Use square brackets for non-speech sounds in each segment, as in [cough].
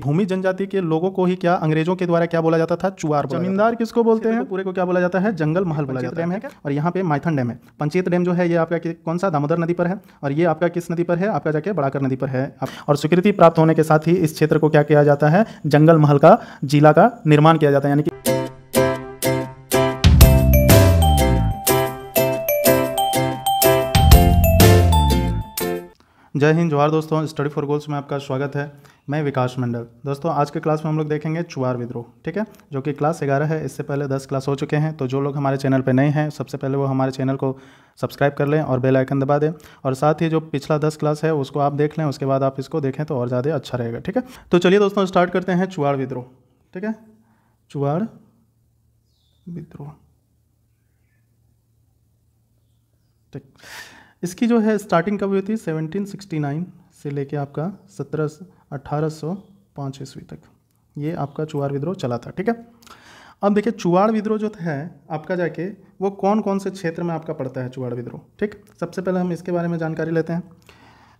भूमि जनजाति के लोगों को ही क्या अंग्रेजों के द्वारा क्या बोला जाता था चुआर जमींदार किसको बोलते हैं तो पूरे को क्या बोला जाता है जंगल महल बोला जाता है और यहाँ पे माइथन डैम है पंचीत डैम जो है ये आपका कौन सा दामोदर नदी पर है और ये आपका किस नदी पर है आपका जाके बड़ाकर नदी पर है और स्वीकृति प्राप्त होने के साथ ही इस क्षेत्र को क्या किया जाता है जंगल महल का जिला का निर्माण किया जाता है यानी कि जय हिंद जवाहर दोस्तों स्टडी फॉर गोल्स में आपका स्वागत है मैं विकास मंडल दोस्तों आज के क्लास में हम लोग देखेंगे चुवार विद्रोह ठीक है जो कि क्लास ग्यारह है इससे पहले दस क्लास हो चुके हैं तो जो लोग हमारे चैनल पर नए हैं सबसे पहले वो हमारे चैनल को सब्सक्राइब कर लें और बेल आइकन दबा दें और साथ ही जो पिछला दस क्लास है उसको आप देख लें उसके बाद आप इसको देखें तो और ज़्यादा अच्छा रहेगा ठीक है तो चलिए दोस्तों स्टार्ट करते हैं चुवार विद्रोह ठीक है चुवार विद्रोह ठीक इसकी जो है स्टार्टिंग कब हुई थी सेवनटीन से लेके आपका सत्रह 1805 ईस्वी तक ये आपका चुआर विद्रोह चला था ठीक है अब देखिए चुआड़ विद्रोह जो है आपका जाके वो कौन कौन से क्षेत्र में आपका पड़ता है चुआड़ विद्रोह ठीक सबसे पहले हम इसके बारे में जानकारी लेते हैं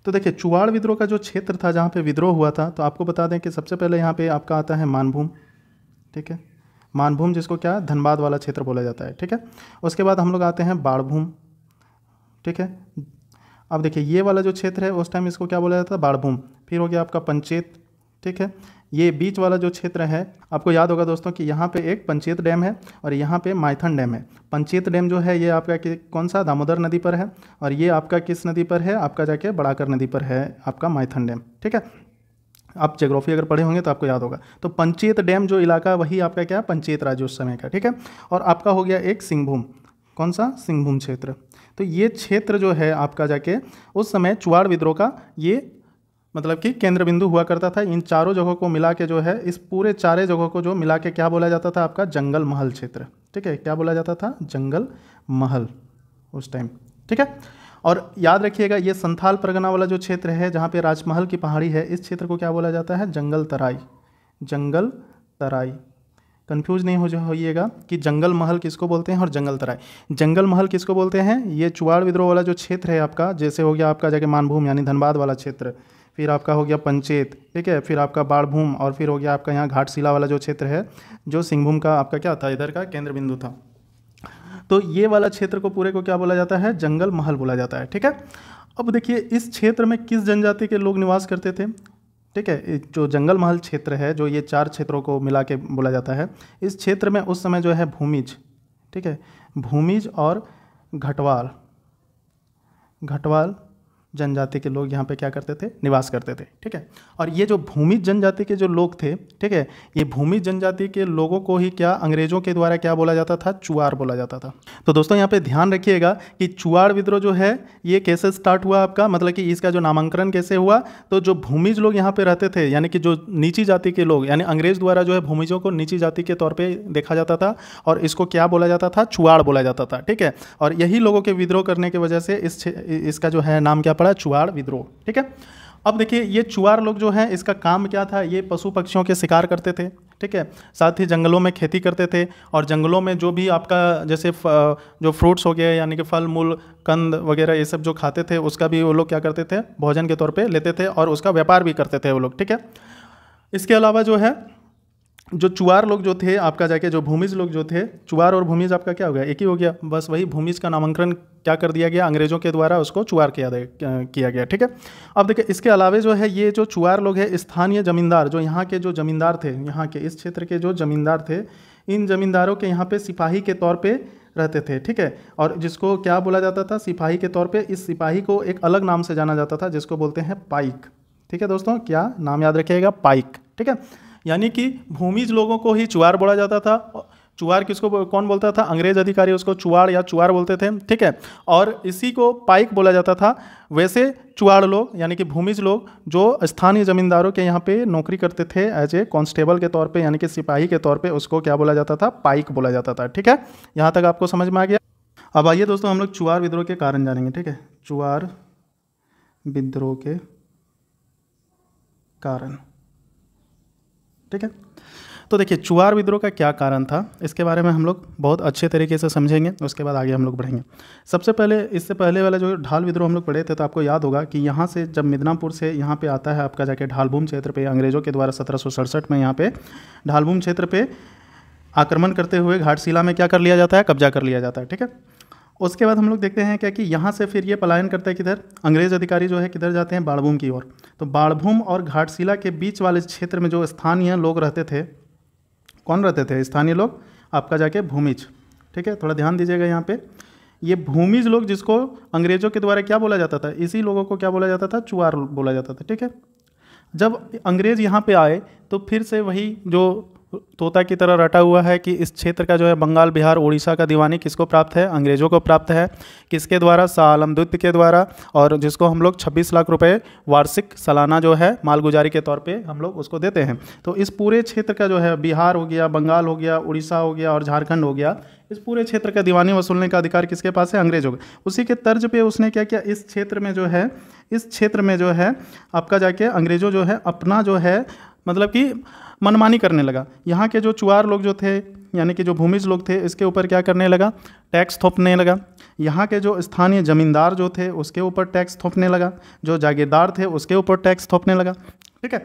तो देखिए चुआड़ विद्रोह का जो क्षेत्र था जहाँ पे विद्रोह हुआ था तो आपको बता दें कि सबसे पहले यहाँ पे आपका आता है मानभूम ठीक है मानभूम जिसको क्या धनबाद वाला क्षेत्र बोला जाता है ठीक है उसके बाद हम लोग आते हैं बाड़भूम ठीक है अब देखिए ये वाला जो क्षेत्र है उस टाइम इसको क्या बोला जाता था बाड़भूम फिर हो गया आपका पंचेत ठीक है ये बीच वाला जो क्षेत्र है आपको याद होगा दोस्तों कि यहाँ पे एक पंचेत डैम है और यहाँ पे माइथन डैम है पंचेत डैम जो है ये आपका कि कौन सा दामोदर नदी पर है और ये आपका किस नदी पर है आपका जाके बड़ाकर नदी पर है आपका माइथन डैम ठीक है आप जोग्राफी अगर पढ़े होंगे तो आपको याद होगा तो पंचेत डैम जो इलाका वही आपका क्या है पंचेत राज्य उस समय का ठीक है और आपका हो गया एक सिंहभूम कौन सा सिंहभूम क्षेत्र तो ये क्षेत्र जो है आपका जाके उस समय चुआड़ विद्रोह का ये मतलब कि केंद्र बिंदु हुआ करता था इन चारों जगहों को मिला के जो है इस पूरे चारे जगहों को जो मिला के क्या बोला जाता था आपका जंगल महल क्षेत्र ठीक है क्या बोला जाता था जंगल महल उस टाइम ठीक है और याद रखिएगा ये संथाल परगना वाला जो क्षेत्र है जहाँ पे राजमहल की पहाड़ी है इस क्षेत्र को क्या बोला जाता है जंगल तराई जंगल तराई कंफ्यूज नहीं हो जाइएगा कि जंगल महल किसको बोलते हैं और जंगल तराई जंगल महल किसको बोलते हैं ये चुवाड़ विद्रोह वाला जो क्षेत्र है आपका जैसे हो गया आपका जाके मानभूम यानी धनबाद वाला क्षेत्र फिर आपका हो गया पंचेत ठीक है फिर आपका बाड़भूम और फिर हो गया आपका यहाँ घाटशिला वाला जो क्षेत्र है जो सिंहभूम का आपका क्या था इधर का केंद्र बिंदु था तो ये वाला क्षेत्र को पूरे को क्या बोला जाता है जंगल महल बोला जाता है ठीक है अब देखिए इस क्षेत्र में किस जनजाति के लोग निवास करते थे ठीक है जो जंगल महल क्षेत्र है जो ये चार क्षेत्रों को मिला के बोला जाता है इस क्षेत्र में उस समय जो है भूमिज ठीक है भूमिज और घटवाल घटवाल जनजाति के लोग यहाँ पे क्या करते थे निवास करते थे ठीक है और ये जो भूमि जनजाति के जो लोग थे ठीक है ये भूमि जनजाति के लोगों को ही क्या अंग्रेजों के द्वारा क्या बोला जाता था चुआर बोला जाता था तो दोस्तों यहाँ पे ध्यान रखिएगा कि चुआर विद्रोह जो है ये कैसे स्टार्ट हुआ आपका मतलब कि इसका जो नामांकन कैसे हुआ तो जो भूमिज लोग यहाँ पर रहते थे यानी कि जो नीची जाति के लोग यानी अंग्रेज द्वारा जो है भूमिजों को नीची जाति के तौर पर देखा जाता था और इसको क्या बोला जाता था चुआड़ बोला जाता था ठीक है और यही लोगों के विद्रोह करने की वजह से इसका जो है नाम क्या पड़ा चुआड़ विद्रोह ठीक है अब देखिए ये चुआर लोग जो है इसका काम क्या था ये पशु पक्षियों के शिकार करते थे ठीक है साथ ही जंगलों में खेती करते थे और जंगलों में जो भी आपका जैसे जो फ्रूट्स हो गया यानी कि फल मूल कंद वगैरह ये सब जो खाते थे उसका भी वो लोग क्या करते थे भोजन के तौर पे लेते थे और उसका व्यापार भी करते थे वो लोग ठीक है इसके अलावा जो है जो चुवार लोग जो थे आपका जाके जो भूमिज लोग जो थे चुवार और भूमिज आपका क्या हो गया एक ही हो गया बस वही भूमिज का नामांकन क्या कर दिया गया अंग्रेजों के द्वारा उसको चुवार किया किया गया ठीक है अब देखिए इसके अलावा जो है ये जो चुवार लोग हैं स्थानीय जमींदार जो यहाँ के जो जमींदार थे यहाँ के इस क्षेत्र के जो जमींदार थे इन जमींदारों के यहाँ पे सिपाही के तौर पर रहते थे ठीक है और जिसको क्या बोला जाता था सिपाही के तौर पर इस सिपाही को एक अलग नाम से जाना जाता था जिसको बोलते हैं पाइक ठीक है दोस्तों क्या नाम याद रखिएगा पाइक ठीक है यानी कि भूमिज लोगों को ही चुआर बोला जाता था चुआर किसको कौन बोलता था अंग्रेज अधिकारी उसको चुआड़ या चुआर बोलते थे ठीक है और इसी को पाइक बोला जाता था वैसे चुआड़ लोग यानी कि भूमिज लोग जो स्थानीय जमींदारों के यहाँ पे नौकरी करते थे एज ए कॉन्स्टेबल के तौर पे यानी कि सिपाही के तौर पे उसको क्या बोला जाता था पाइक बोला जाता था ठीक है यहाँ तक आपको समझ में आ गया अब आइए दोस्तों हम लोग चुआर विद्रोह के कारण जानेंगे ठीक है चुआर विद्रोह के कारण ठीक है तो देखिए चुआर विद्रोह का क्या कारण था इसके बारे में हम लोग बहुत अच्छे तरीके से समझेंगे उसके बाद आगे हम लोग बढ़ेंगे सबसे पहले इससे पहले वाला जो ढाल विद्रोह हम लोग पढ़े थे तो आपको याद होगा कि यहाँ से जब मिदनापुर से यहाँ पे आता है आपका जाके ढालभूम क्षेत्र पे अंग्रेज़ों के द्वारा सत्रह में यहाँ पर ढालभूम क्षेत्र पर आक्रमण करते हुए घाटशिला में क्या कर लिया जाता है कब्जा कर लिया जाता है ठीक है उसके बाद हम लोग देखते हैं क्या कि यहाँ से फिर ये पलायन करता है किधर अंग्रेज अधिकारी जो है किधर जाते हैं बाड़भूम की ओर तो बाड़भूम और घाटशिला के बीच वाले क्षेत्र में जो स्थानीय लोग रहते थे कौन रहते थे स्थानीय लोग आपका जाके भूमिज ठीक है थोड़ा ध्यान दीजिएगा यहाँ पर ये भूमिज लोग जिसको अंग्रेजों के द्वारा क्या बोला जाता था इसी लोगों को क्या बोला जाता था चुआर बोला जाता था ठीक है जब अंग्रेज यहाँ पे आए तो फिर से वही जो तोता की तरह रटा हुआ है कि इस क्षेत्र का जो है बंगाल बिहार उड़ीसा का दीवानी किसको प्राप्त है अंग्रेज़ों को प्राप्त है किसके द्वारा सालम आलम के द्वारा और जिसको हम लोग 26 लाख रुपए वार्षिक सालाना जो है मालगुजारी के तौर पे हम लोग उसको देते हैं तो इस पूरे क्षेत्र का जो है बिहार हो गया बंगाल हो गया उड़ीसा हो गया और झारखंड हो गया इस पूरे क्षेत्र का दीवानी वसूलने का अधिकार किसके पास है अंग्रेजों का उसी के तर्ज पे उसने क्या किया इस क्षेत्र में जो है इस क्षेत्र में जो है आपका जाके अंग्रेजों जो है अपना जो है मतलब कि मनमानी करने लगा यहाँ के जो चुआर लोग जो थे यानी कि जो भूमिज लोग थे इसके ऊपर क्या करने लगा टैक्स थोपने लगा यहाँ के जो स्थानीय जमींदार जो थे उसके ऊपर टैक्स थोपने लगा जो जागीरदार थे उसके ऊपर टैक्स थोपने लगा ठीक है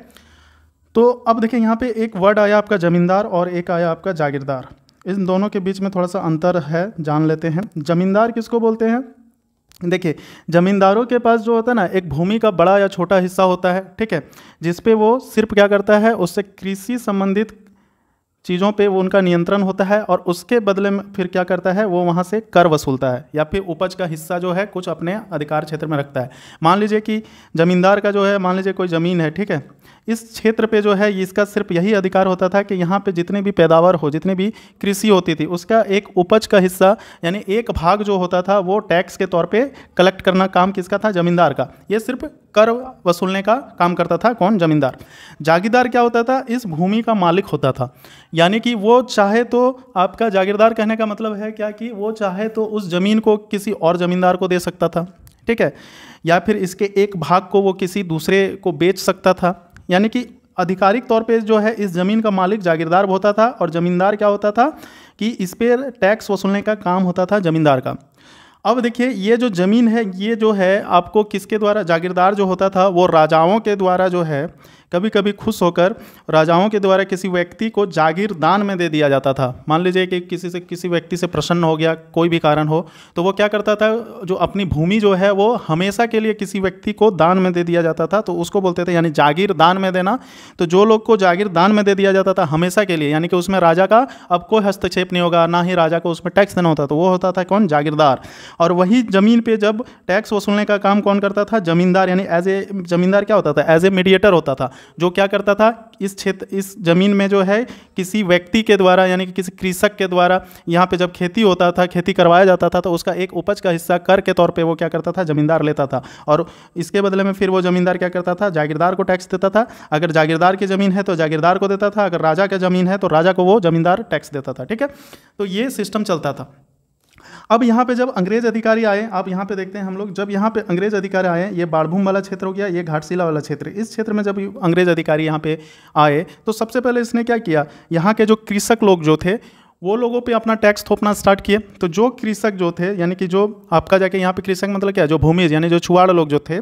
तो अब देखिए यहाँ पे एक वर्ड आया आपका ज़मींदार और एक आया आपका जागीरदार इन दोनों के बीच में थोड़ा सा अंतर है जान लेते हैं ज़मींदार किसको बोलते हैं देखिए ज़मींदारों के पास जो होता है ना एक भूमि का बड़ा या छोटा हिस्सा होता है ठीक है जिस पे वो सिर्फ क्या करता है उससे कृषि संबंधित चीज़ों पे वो उनका नियंत्रण होता है और उसके बदले में फिर क्या करता है वो वहाँ से कर वसूलता है या फिर उपज का हिस्सा जो है कुछ अपने अधिकार क्षेत्र में रखता है मान लीजिए कि ज़मींदार का जो है मान लीजिए कोई ज़मीन है ठीक है इस क्षेत्र पे जो है इसका सिर्फ यही अधिकार होता था कि यहाँ पे जितने भी पैदावार हो जितने भी कृषि होती थी उसका एक उपज का हिस्सा यानी एक भाग जो होता था वो टैक्स के तौर पे कलेक्ट करना काम किसका था ज़मींदार का ये सिर्फ कर वसूलने का काम करता था कौन ज़मींदार जागीरदार क्या होता था इस भूमि का मालिक होता था यानी कि वो चाहे तो आपका जागीरदार कहने का मतलब है क्या कि वो चाहे तो उस ज़मीन को किसी और ज़मींदार को दे सकता था ठीक है या फिर इसके एक भाग को वो किसी दूसरे को बेच सकता था यानी कि आधिकारिक तौर पे जो है इस ज़मीन का मालिक जागीरदार होता था और ज़मींदार क्या होता था कि इस पर टैक्स वसूलने का काम होता था ज़मींदार का अब देखिए ये जो ज़मीन है ये जो है आपको किसके द्वारा जागीरदार जो होता था वो राजाओं के द्वारा जो है कभी कभी खुश होकर राजाओं के द्वारा किसी व्यक्ति को जागीर दान में दे दिया जाता था मान लीजिए कि किसी से किसी व्यक्ति से प्रसन्न हो गया कोई भी कारण हो तो वो क्या करता था जो अपनी भूमि जो है वो हमेशा के लिए किसी व्यक्ति को दान में दे दिया जाता था तो उसको बोलते थे यानी जागीर दान में देना तो जो लोग को जागीर दान में दे दिया जाता था हमेशा के लिए यानी कि उसमें राजा का अब कोई हस्तक्षेप नहीं होगा ना ही राजा को उसमें टैक्स देना होता तो वो होता था कौन जागीरदार और वही ज़मीन पर जब टैक्स वसूलने का काम कौन करता था ज़मींदार यानी एज ए ज़मींदार क्या होता था एज ए मीडिएटर होता था जो क्या करता था इस क्षेत्र इस ज़मीन में जो है किसी व्यक्ति के द्वारा यानी कि किसी कृषक के द्वारा यहाँ पे जब खेती होता था खेती करवाया जाता था तो उसका एक उपज का हिस्सा कर के तौर पे वो क्या करता था ज़मींदार लेता था और इसके बदले में फिर वो ज़मींदार क्या करता था जागीरदार को टैक्स देता था अगर जागीरदार की ज़मीन है तो जागीरदार को देता था अगर राजा का ज़मीन है तो राजा को वो ज़मींदार टैक्स देता था ठीक है तो ये सिस्टम चलता था अब यहाँ पे जब अंग्रेज अधिकारी आए आप यहाँ पे देखते हैं हम लोग जब यहाँ पे अंग्रेज अधिकारी आए ये बाड़भूम वाला क्षेत्र हो गया ये घाटशिला वाला क्षेत्र इस क्षेत्र में जब अंग्रेज अधिकारी यहाँ पे आए तो सबसे पहले इसने क्या किया यहाँ के जो कृषक लोग जो थे वो लोगों पे अपना टैक्स थोपना स्टार्ट किए तो जो कृषक जो थे यानी कि जो आपका जाके यहाँ पे कृषक मतलब क्या जो भूमिज यानी जो छुआड़ लोग जो थे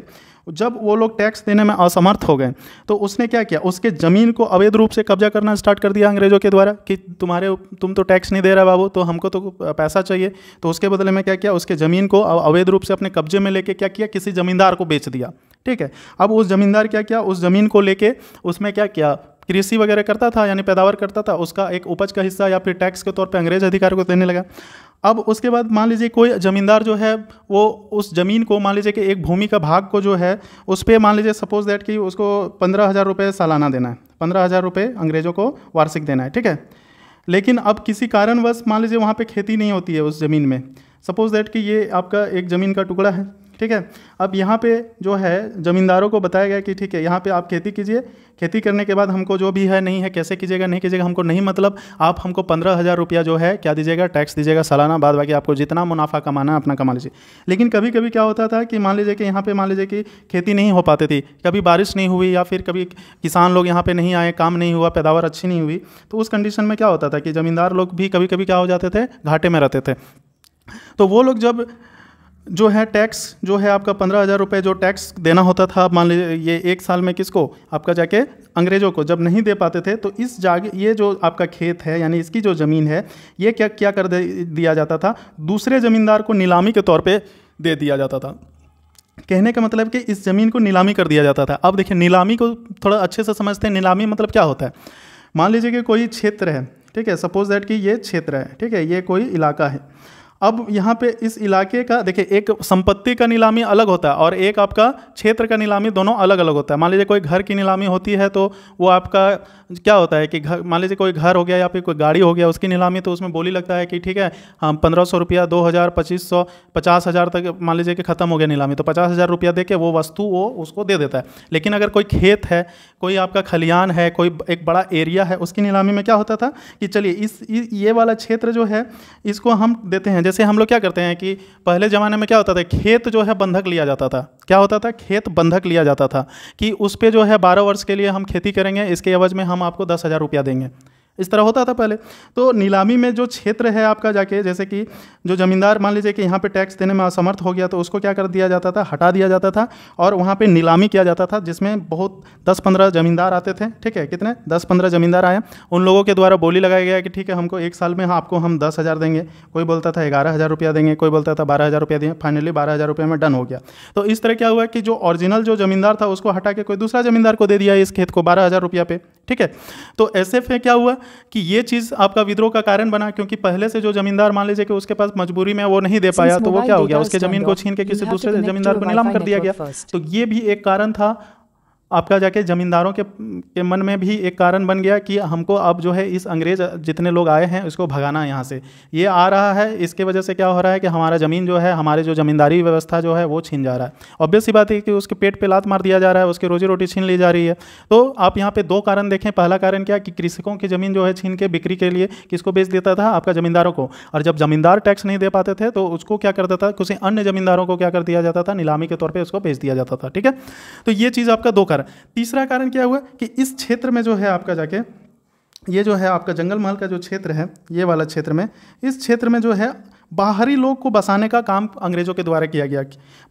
जब वो लोग टैक्स देने में असमर्थ हो गए तो उसने क्या किया उसके ज़मीन को अवैध रूप से कब्जा करना स्टार्ट कर दिया अंग्रेज़ों के द्वारा कि तुम्हारे तुम तो टैक्स नहीं दे रहे बाबू तो हमको तो पैसा चाहिए तो उसके बदले में क्या किया उसके ज़मीन को अवैध रूप से अपने कब्जे में लेके क्या किया किसी ज़मींदार को बेच दिया ठीक है अब उस ज़मींदार क्या किया उस ज़मीन को लेके उसमें क्या किया कृषि वगैरह करता था यानी पैदावार करता था उसका एक उपज का हिस्सा या फिर टैक्स के तौर पर अंग्रेज अधिकारी को देने लगा अब उसके बाद मान लीजिए कोई ज़मींदार जो है वो उस ज़मीन को मान लीजिए कि एक भूमि का भाग को जो है उस पर मान लीजिए सपोज़ दैट कि उसको पंद्रह हज़ार रुपये सालाना देना है पंद्रह हज़ार रुपये अंग्रेज़ों को वार्षिक देना है ठीक है लेकिन अब किसी कारणवश मान लीजिए वहाँ पर खेती नहीं होती है उस ज़मीन में सपोज़ दैट कि ये आपका एक ज़मीन का टुकड़ा है ठीक है अब यहाँ पे जो है ज़मींदारों को बताया गया कि ठीक है यहाँ पे आप खेती कीजिए खेती करने के बाद हमको जो भी है नहीं है कैसे कीजिएगा नहीं कीजिएगा हमको नहीं मतलब आप हमको पंद्रह हज़ार रुपया जो है क्या दीजिएगा टैक्स दीजिएगा सालाना बाद बाकी आपको जितना मुनाफा कमाना अपना कमा लीजिए लेकिन कभी कभी क्या होता था कि मान लीजिए कि यहाँ पर मान लीजिए कि खेती नहीं हो पाती थी कभी बारिश नहीं हुई या फिर कभी किसान लोग यहाँ पर नहीं आए काम नहीं हुआ पैदावार अच्छी नहीं हुई तो उस कंडीशन में क्या होता था कि ज़मींदार लोग भी कभी कभी क्या हो जाते थे घाटे में रहते थे तो वो लोग जब जो है टैक्स जो है आपका पंद्रह हज़ार रुपये जो टैक्स देना होता था मान लीजिए ये एक साल में किसको आपका जाके अंग्रेज़ों को जब नहीं दे पाते थे तो इस जाग ये जो आपका खेत है यानी इसकी जो ज़मीन है ये क्या क्या कर दे दिया जाता था दूसरे ज़मींदार को नीलामी के तौर पर दे दिया जाता था कहने का मतलब कि इस ज़मीन को नीलामी कर दिया जाता था अब देखिए नीलामी को थोड़ा अच्छे से समझते हैं नीलामी मतलब क्या होता है मान लीजिए कि कोई क्षेत्र है ठीक है सपोज दैट कि ये क्षेत्र है ठीक है ये कोई इलाका है अब यहाँ पे इस इलाके का देखिए एक संपत्ति का नीलामी अलग होता है और एक आपका क्षेत्र का नीलामी दोनों अलग अलग होता है मान लीजिए कोई घर की नीलामी होती है तो वो आपका क्या होता है कि घर मान लीजिए कोई घर हो गया या फिर कोई गाड़ी हो गया उसकी नीलामी तो उसमें बोली लगता है कि ठीक है हम पंद्रह सौ रुपया दो हज़ार पच्चीस सौ पचास हज़ार तक मान लीजिए कि ख़त्म हो गया नीलामी तो पचास हज़ार रुपया दे के वो वस्तु वो उसको दे देता है लेकिन अगर कोई खेत है कोई आपका खलियान है कोई एक बड़ा एरिया है उसकी नीलामी में क्या होता था कि चलिए इस ये वाला क्षेत्र जो है इसको हम देते हैं जैसे हम लोग क्या करते हैं कि पहले ज़माने में क्या होता था खेत जो है बंधक लिया जाता था क्या होता था खेत बंधक लिया जाता था कि उस पर जो है बारह वर्ष के लिए हम खेती करेंगे इसके एवज में हम आपको दस हज़ार रुपया देंगे इस तरह होता था पहले तो नीलामी में जो क्षेत्र है आपका जाके जैसे कि जो ज़मींदार मान लीजिए कि यहाँ पे टैक्स देने में असमर्थ हो गया तो उसको क्या कर दिया जाता था हटा दिया जाता था और वहाँ पे नीलामी किया जाता था जिसमें बहुत दस पंद्रह ज़मींदार आते थे ठीक है कितने दस पंद्रह ज़मींदार आए उन लोगों के द्वारा बोली लगाया गया कि ठीक है हमको एक साल में हाँ आपको हम दस हज़ार देंगे कोई बोलता था ग्यारह हज़ार रुपया देंगे कोई बोलता था बारह हज़ार रुपया देंगे फाइनली बारह हज़ार रुपये में डन हो गया तो इस तरह क्या हुआ कि जो ऑरिजिनल जो ज़मींदार था उसको हटा के कोई दूसरा ज़मींदार को दे दिया इस खेत को बारह हज़ार रुपया पे ठीक है तो ऐसे क्या हुआ कि ये चीज़ आपका विद्रोह का कारण बना क्योंकि पहले से जो जमींदार मान लीजिए कि उसके पास मजबूरी में वो नहीं दे पाया तो वो क्या हो गया उसके जमीन को छीन के किसी दूसरे जमींदार को नीलाम कर दिया गया तो ये भी एक कारण था आपका जाके ज़मींदारों के के मन में भी एक कारण बन गया कि हमको अब जो है इस अंग्रेज़ जितने लोग आए हैं उसको भगाना है यहाँ से ये आ रहा है इसके वजह से क्या हो रहा है कि हमारा ज़मीन जो है हमारे जो ज़मींदारी व्यवस्था जो है वो छीन जा रहा है ऑब्वियस ही बात है कि उसके पेट पर पे लात मार दिया जा रहा है उसकी रोजी रोटी छीन ली जा रही है तो आप यहाँ पर दो कारण देखें पहला कारण क्या कि कृषकों की ज़मीन जो है छीन के बिक्री के लिए किसको बेच देता था आपका ज़मींदारों को और जब ज़मींदार टैक्स नहीं दे पाते थे तो उसको क्या करता था किसी अन्य ज़मींदारों को क्या कर दिया जाता था नीलामी के तौर पर उसको बेच दिया जाता था ठीक है तो ये चीज़ आपका दो कारण कारण तीसरा कारण क्या हुआ कि इस क्षेत्र में जो है आपका जाके ये जो है आपका जंगल महल का जो क्षेत्र है ये वाला क्षेत्र में इस क्षेत्र में जो है बाहरी लोग को बसाने का काम अंग्रेजों के द्वारा किया गया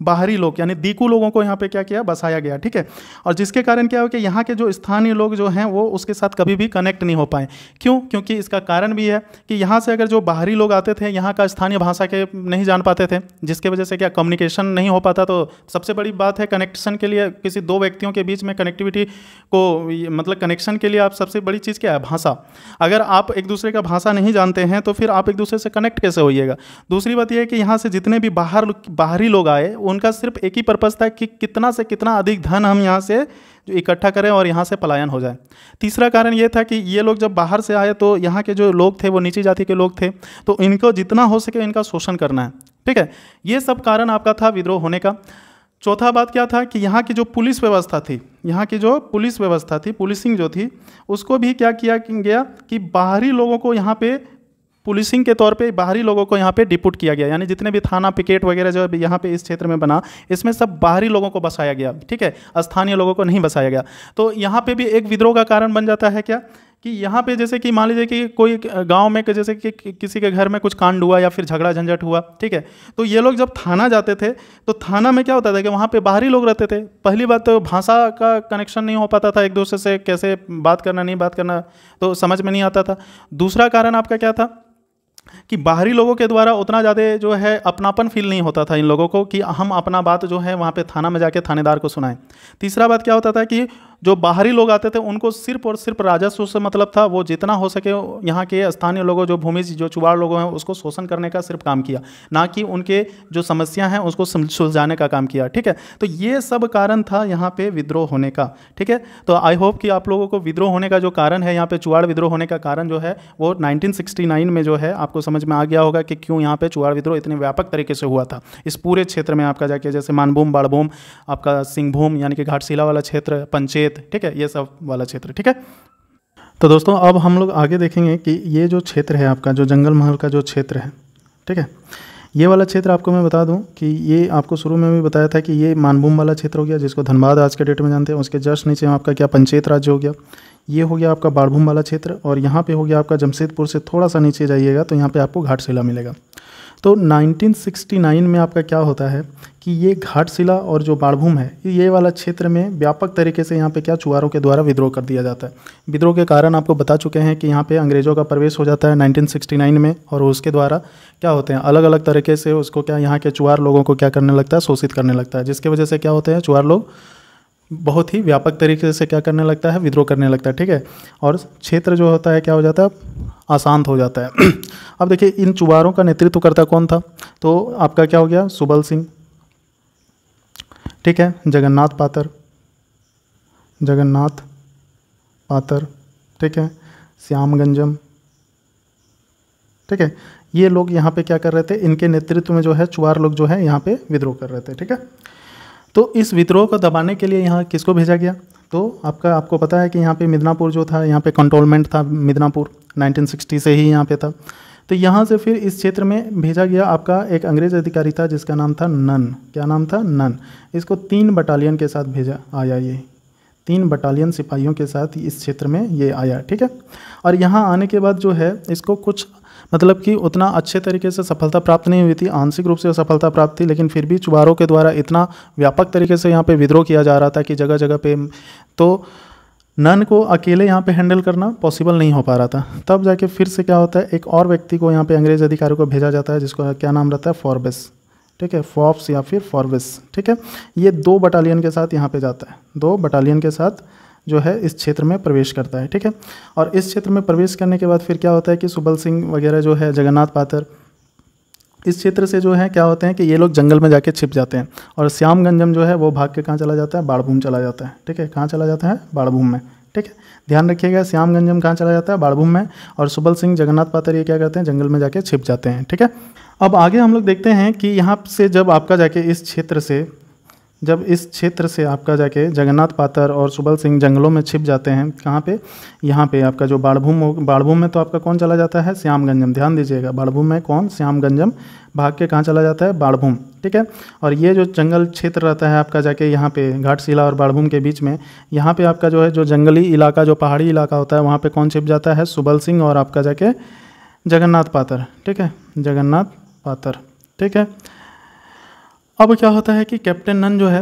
बाहरी लोग यानी दीकू लोगों को यहाँ पे क्या किया बसाया गया ठीक है और जिसके कारण क्या हो कि यहाँ के जो स्थानीय लोग जो हैं वो उसके साथ कभी भी कनेक्ट नहीं हो पाए क्यों क्योंकि इसका कारण भी है कि यहाँ से अगर जो बाहरी लोग आते थे यहाँ का स्थानीय भाषा के नहीं जान पाते थे जिसके वजह से क्या कम्युनिकेशन नहीं हो पाता तो सबसे बड़ी बात है कनेक्शन के लिए किसी दो व्यक्तियों के बीच में कनेक्टिविटी को मतलब कनेक्शन के लिए आप सबसे बड़ी चीज़ क्या है भाषा अगर आप एक दूसरे का भाषा नहीं जानते हैं तो फिर आप एक दूसरे से कनेक्ट कैसे होइएगा दूसरी बात यह है कि यहाँ से जितने भी बाहर बाहरी लोग आए उनका सिर्फ एक ही पर्पज़ था कि कितना से कितना अधिक धन हम यहाँ से जो इकट्ठा करें और यहाँ से पलायन हो जाए तीसरा कारण ये था कि ये लोग जब बाहर से आए तो यहाँ के जो लोग थे वो नीची जाति के लोग थे तो इनको जितना हो सके इनका शोषण करना है ठीक है ये सब कारण आपका था विद्रोह होने का चौथा बात क्या था कि यहाँ की जो पुलिस व्यवस्था थी यहाँ की जो पुलिस व्यवस्था थी पुलिसिंग जो थी उसको भी क्या किया गया कि बाहरी लोगों को यहाँ पे पुलिसिंग के तौर पे बाहरी लोगों को यहाँ पे डिपुट किया गया यानी जितने भी थाना पिकेट वगैरह जो यहाँ पे इस क्षेत्र में बना इसमें सब बाहरी लोगों को बसाया गया ठीक है स्थानीय लोगों को नहीं बसाया गया तो यहाँ पे भी एक विद्रोह का कारण बन जाता है क्या कि यहाँ पे जैसे कि मान लीजिए कि कोई गांव में कि जैसे कि किसी के घर में कुछ कांड हुआ या फिर झगड़ा झंझट हुआ ठीक है तो ये लोग जब थाना जाते थे तो थाना में क्या होता था कि वहाँ पे बाहरी लोग रहते थे पहली बात तो भाषा का कनेक्शन नहीं हो पाता था एक दूसरे से कैसे बात करना नहीं बात करना तो समझ में नहीं आता था दूसरा कारण आपका क्या था कि बाहरी लोगों के द्वारा उतना ज़्यादा जो है अपनापन फील नहीं होता था इन लोगों को कि हम अपना बात जो है वहाँ पे थाना में जाके थानेदार को सुनाएं तीसरा बात क्या होता था कि जो बाहरी लोग आते थे उनको सिर्फ और सिर्फ राजस्व से मतलब था वो जितना हो सके यहाँ के स्थानीय लोगों जो भूमि जो चुबाड़ लोगों हैं उसको शोषण करने का सिर्फ काम किया ना कि उनके जो समस्या हैं उसको सुलझाने का काम किया ठीक है तो ये सब कारण था यहाँ पे विद्रोह होने का ठीक है तो आई होप कि आप लोगों को विद्रोह होने का जो कारण है यहाँ पे चुवाड़ विद्रोह होने का कारण जो है वो 1969 में जो है आपको समझ में आ गया होगा कि क्यों यहाँ पे चुवाड़ विद्रोह इतने व्यापक तरीके से हुआ था इस पूरे क्षेत्र में आपका जाके जैसे मानभूम बाड़भूम आपका सिंहभूम यानी कि घाटशिला वाला क्षेत्र पंचेत खेत ठीक है ये सब वाला क्षेत्र ठीक है तो दोस्तों अब हम लोग आगे देखेंगे कि ये जो क्षेत्र है आपका जो जंगल महल का जो क्षेत्र है ठीक है ये वाला क्षेत्र आपको मैं बता दूं कि ये आपको शुरू में भी बताया था कि ये मानभूम वाला क्षेत्र हो गया जिसको धनबाद आज के डेट में जानते हैं उसके जस्ट नीचे आपका क्या पंचायत राज्य हो गया ये हो गया आपका बाड़भूम वाला क्षेत्र और यहाँ पे हो गया आपका जमशेदपुर से थोड़ा सा नीचे जाइएगा तो यहाँ पे आपको घाटशिला मिलेगा तो 1969 में आपका क्या होता है कि ये घाटशिला और जो बाड़भूम है ये वाला क्षेत्र में व्यापक तरीके से यहाँ पे क्या चुहारों के द्वारा विद्रोह कर दिया जाता है विद्रोह के कारण आपको बता चुके हैं कि यहाँ पे अंग्रेज़ों का प्रवेश हो जाता है 1969 में और उसके द्वारा क्या होते हैं अलग अलग तरीके से उसको क्या यहाँ के चुहार लोगों को क्या करने लगता है शोषित करने लगता है जिसकी वजह से क्या होते हैं चुहार लोग बहुत ही व्यापक तरीके से क्या करने लगता है विद्रोह करने लगता है ठीक है और क्षेत्र जो होता है क्या हो जाता है अशांत हो जाता है [clears throat] अब देखिए इन चुबारों का नेतृत्व करता कौन था तो आपका क्या हो गया सुबल सिंह ठीक है जगन्नाथ पात्र जगन्नाथ पात्र ठीक है श्याम गंजम ठीक है ये लोग यहाँ पे क्या कर रहे थे इनके नेतृत्व में जो है चुवार लोग जो है यहाँ पे विद्रोह कर रहे थे ठीक है तो इस विद्रोह को दबाने के लिए यहाँ किसको भेजा गया तो आपका आपको पता है कि यहाँ पे मिदनापुर जो था यहाँ पे कंट्रोलमेंट था मिदनापुर 1960 से ही यहाँ पे था तो यहाँ से फिर इस क्षेत्र में भेजा गया आपका एक अंग्रेज अधिकारी था जिसका नाम था नन क्या नाम था नन इसको तीन बटालियन के साथ भेजा आया ये तीन बटालियन सिपाहियों के साथ इस क्षेत्र में ये आया ठीक है और यहाँ आने के बाद जो है इसको कुछ मतलब कि उतना अच्छे तरीके से सफलता प्राप्त नहीं हुई थी आंशिक रूप से सफलता प्राप्त थी लेकिन फिर भी चुबारों के द्वारा इतना व्यापक तरीके से यहाँ पे विद्रोह किया जा रहा था कि जगह जगह पे तो नन को अकेले यहाँ पे हैंडल करना पॉसिबल नहीं हो पा रहा था तब जाके फिर से क्या होता है एक और व्यक्ति को यहाँ पे अंग्रेज अधिकारी को भेजा जाता है जिसको क्या नाम रहता है फॉरबेस ठीक है फॉप्स या फिर फॉरविस ठीक है ये दो बटालियन के साथ यहाँ पे जाता है दो बटालियन के साथ जो है इस क्षेत्र में प्रवेश करता है ठीक है और इस क्षेत्र में प्रवेश करने के बाद फिर क्या होता है कि सुबल सिंह वगैरह जो है जगन्नाथ पात्र इस क्षेत्र से जो है क्या होते हैं कि ये लोग जंगल में जाके छिप जाते हैं और श्याम गंजम जो है वो भाग के कहाँ चला जाता है बाड़भूम चला जाता है ठीक है कहाँ चला जाता है बाड़भूम में ठीक है ध्यान रखिएगा श्याम गंजम कहाँ चला जाता है बाड़भूम में और सुबल सिंह जगन्नाथ पात्र ये क्या करते हैं जंगल में जाके छिप जाते हैं ठीक है अब आगे हम लोग देखते हैं कि यहाँ से जब आपका जाके इस क्षेत्र से जब इस क्षेत्र से आपका जाके जगन्नाथ पातर और सुबल सिंह जंगलों में छिप जाते हैं कहाँ पे यहाँ पे आपका जो बाड़भूम बाड़भूम में तो आपका कौन चला जाता है श्याम गंजम ध्यान दीजिएगा बाड़भूम में कौन श्याम गंजम भाग के कहाँ चला जाता है बाड़भूम ठीक है और ये जो जंगल क्षेत्र रहता है आपका जाके यहाँ पे घाटशिला और बाड़भूम के बीच में यहाँ पर आपका जो है जो जंगली इलाका जो पहाड़ी इलाका होता है वहाँ पर कौन छिप जाता है सुबल सिंह और आपका जाके जगन्नाथ पातर ठीक है जगन्नाथ पातर ठीक है अब क्या होता है कि कैप्टन नन जो है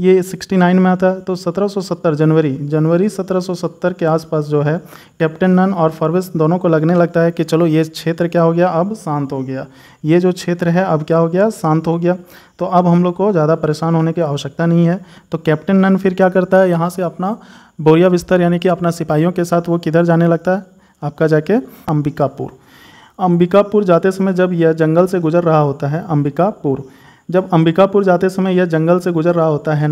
ये 69 में आता है तो 1770 जनवरी जनवरी 1770 के आसपास जो है कैप्टन नन और फॉरवेस दोनों को लगने लगता है कि चलो ये क्षेत्र क्या हो गया अब शांत हो गया ये जो क्षेत्र है अब क्या हो गया शांत हो गया तो अब हम लोग को ज़्यादा परेशान होने की आवश्यकता नहीं है तो कैप्टन नन फिर क्या करता है यहाँ से अपना बोरिया बिस्तर यानी कि अपना सिपाहियों के साथ वो किधर जाने लगता है आपका जाके अंबिकापुर अंबिकापुर जाते समय जब यह जंगल से गुजर रहा होता है अंबिकापुर जब अंबिकापुर जाते समय यह जंगल से गुजर रहा होता है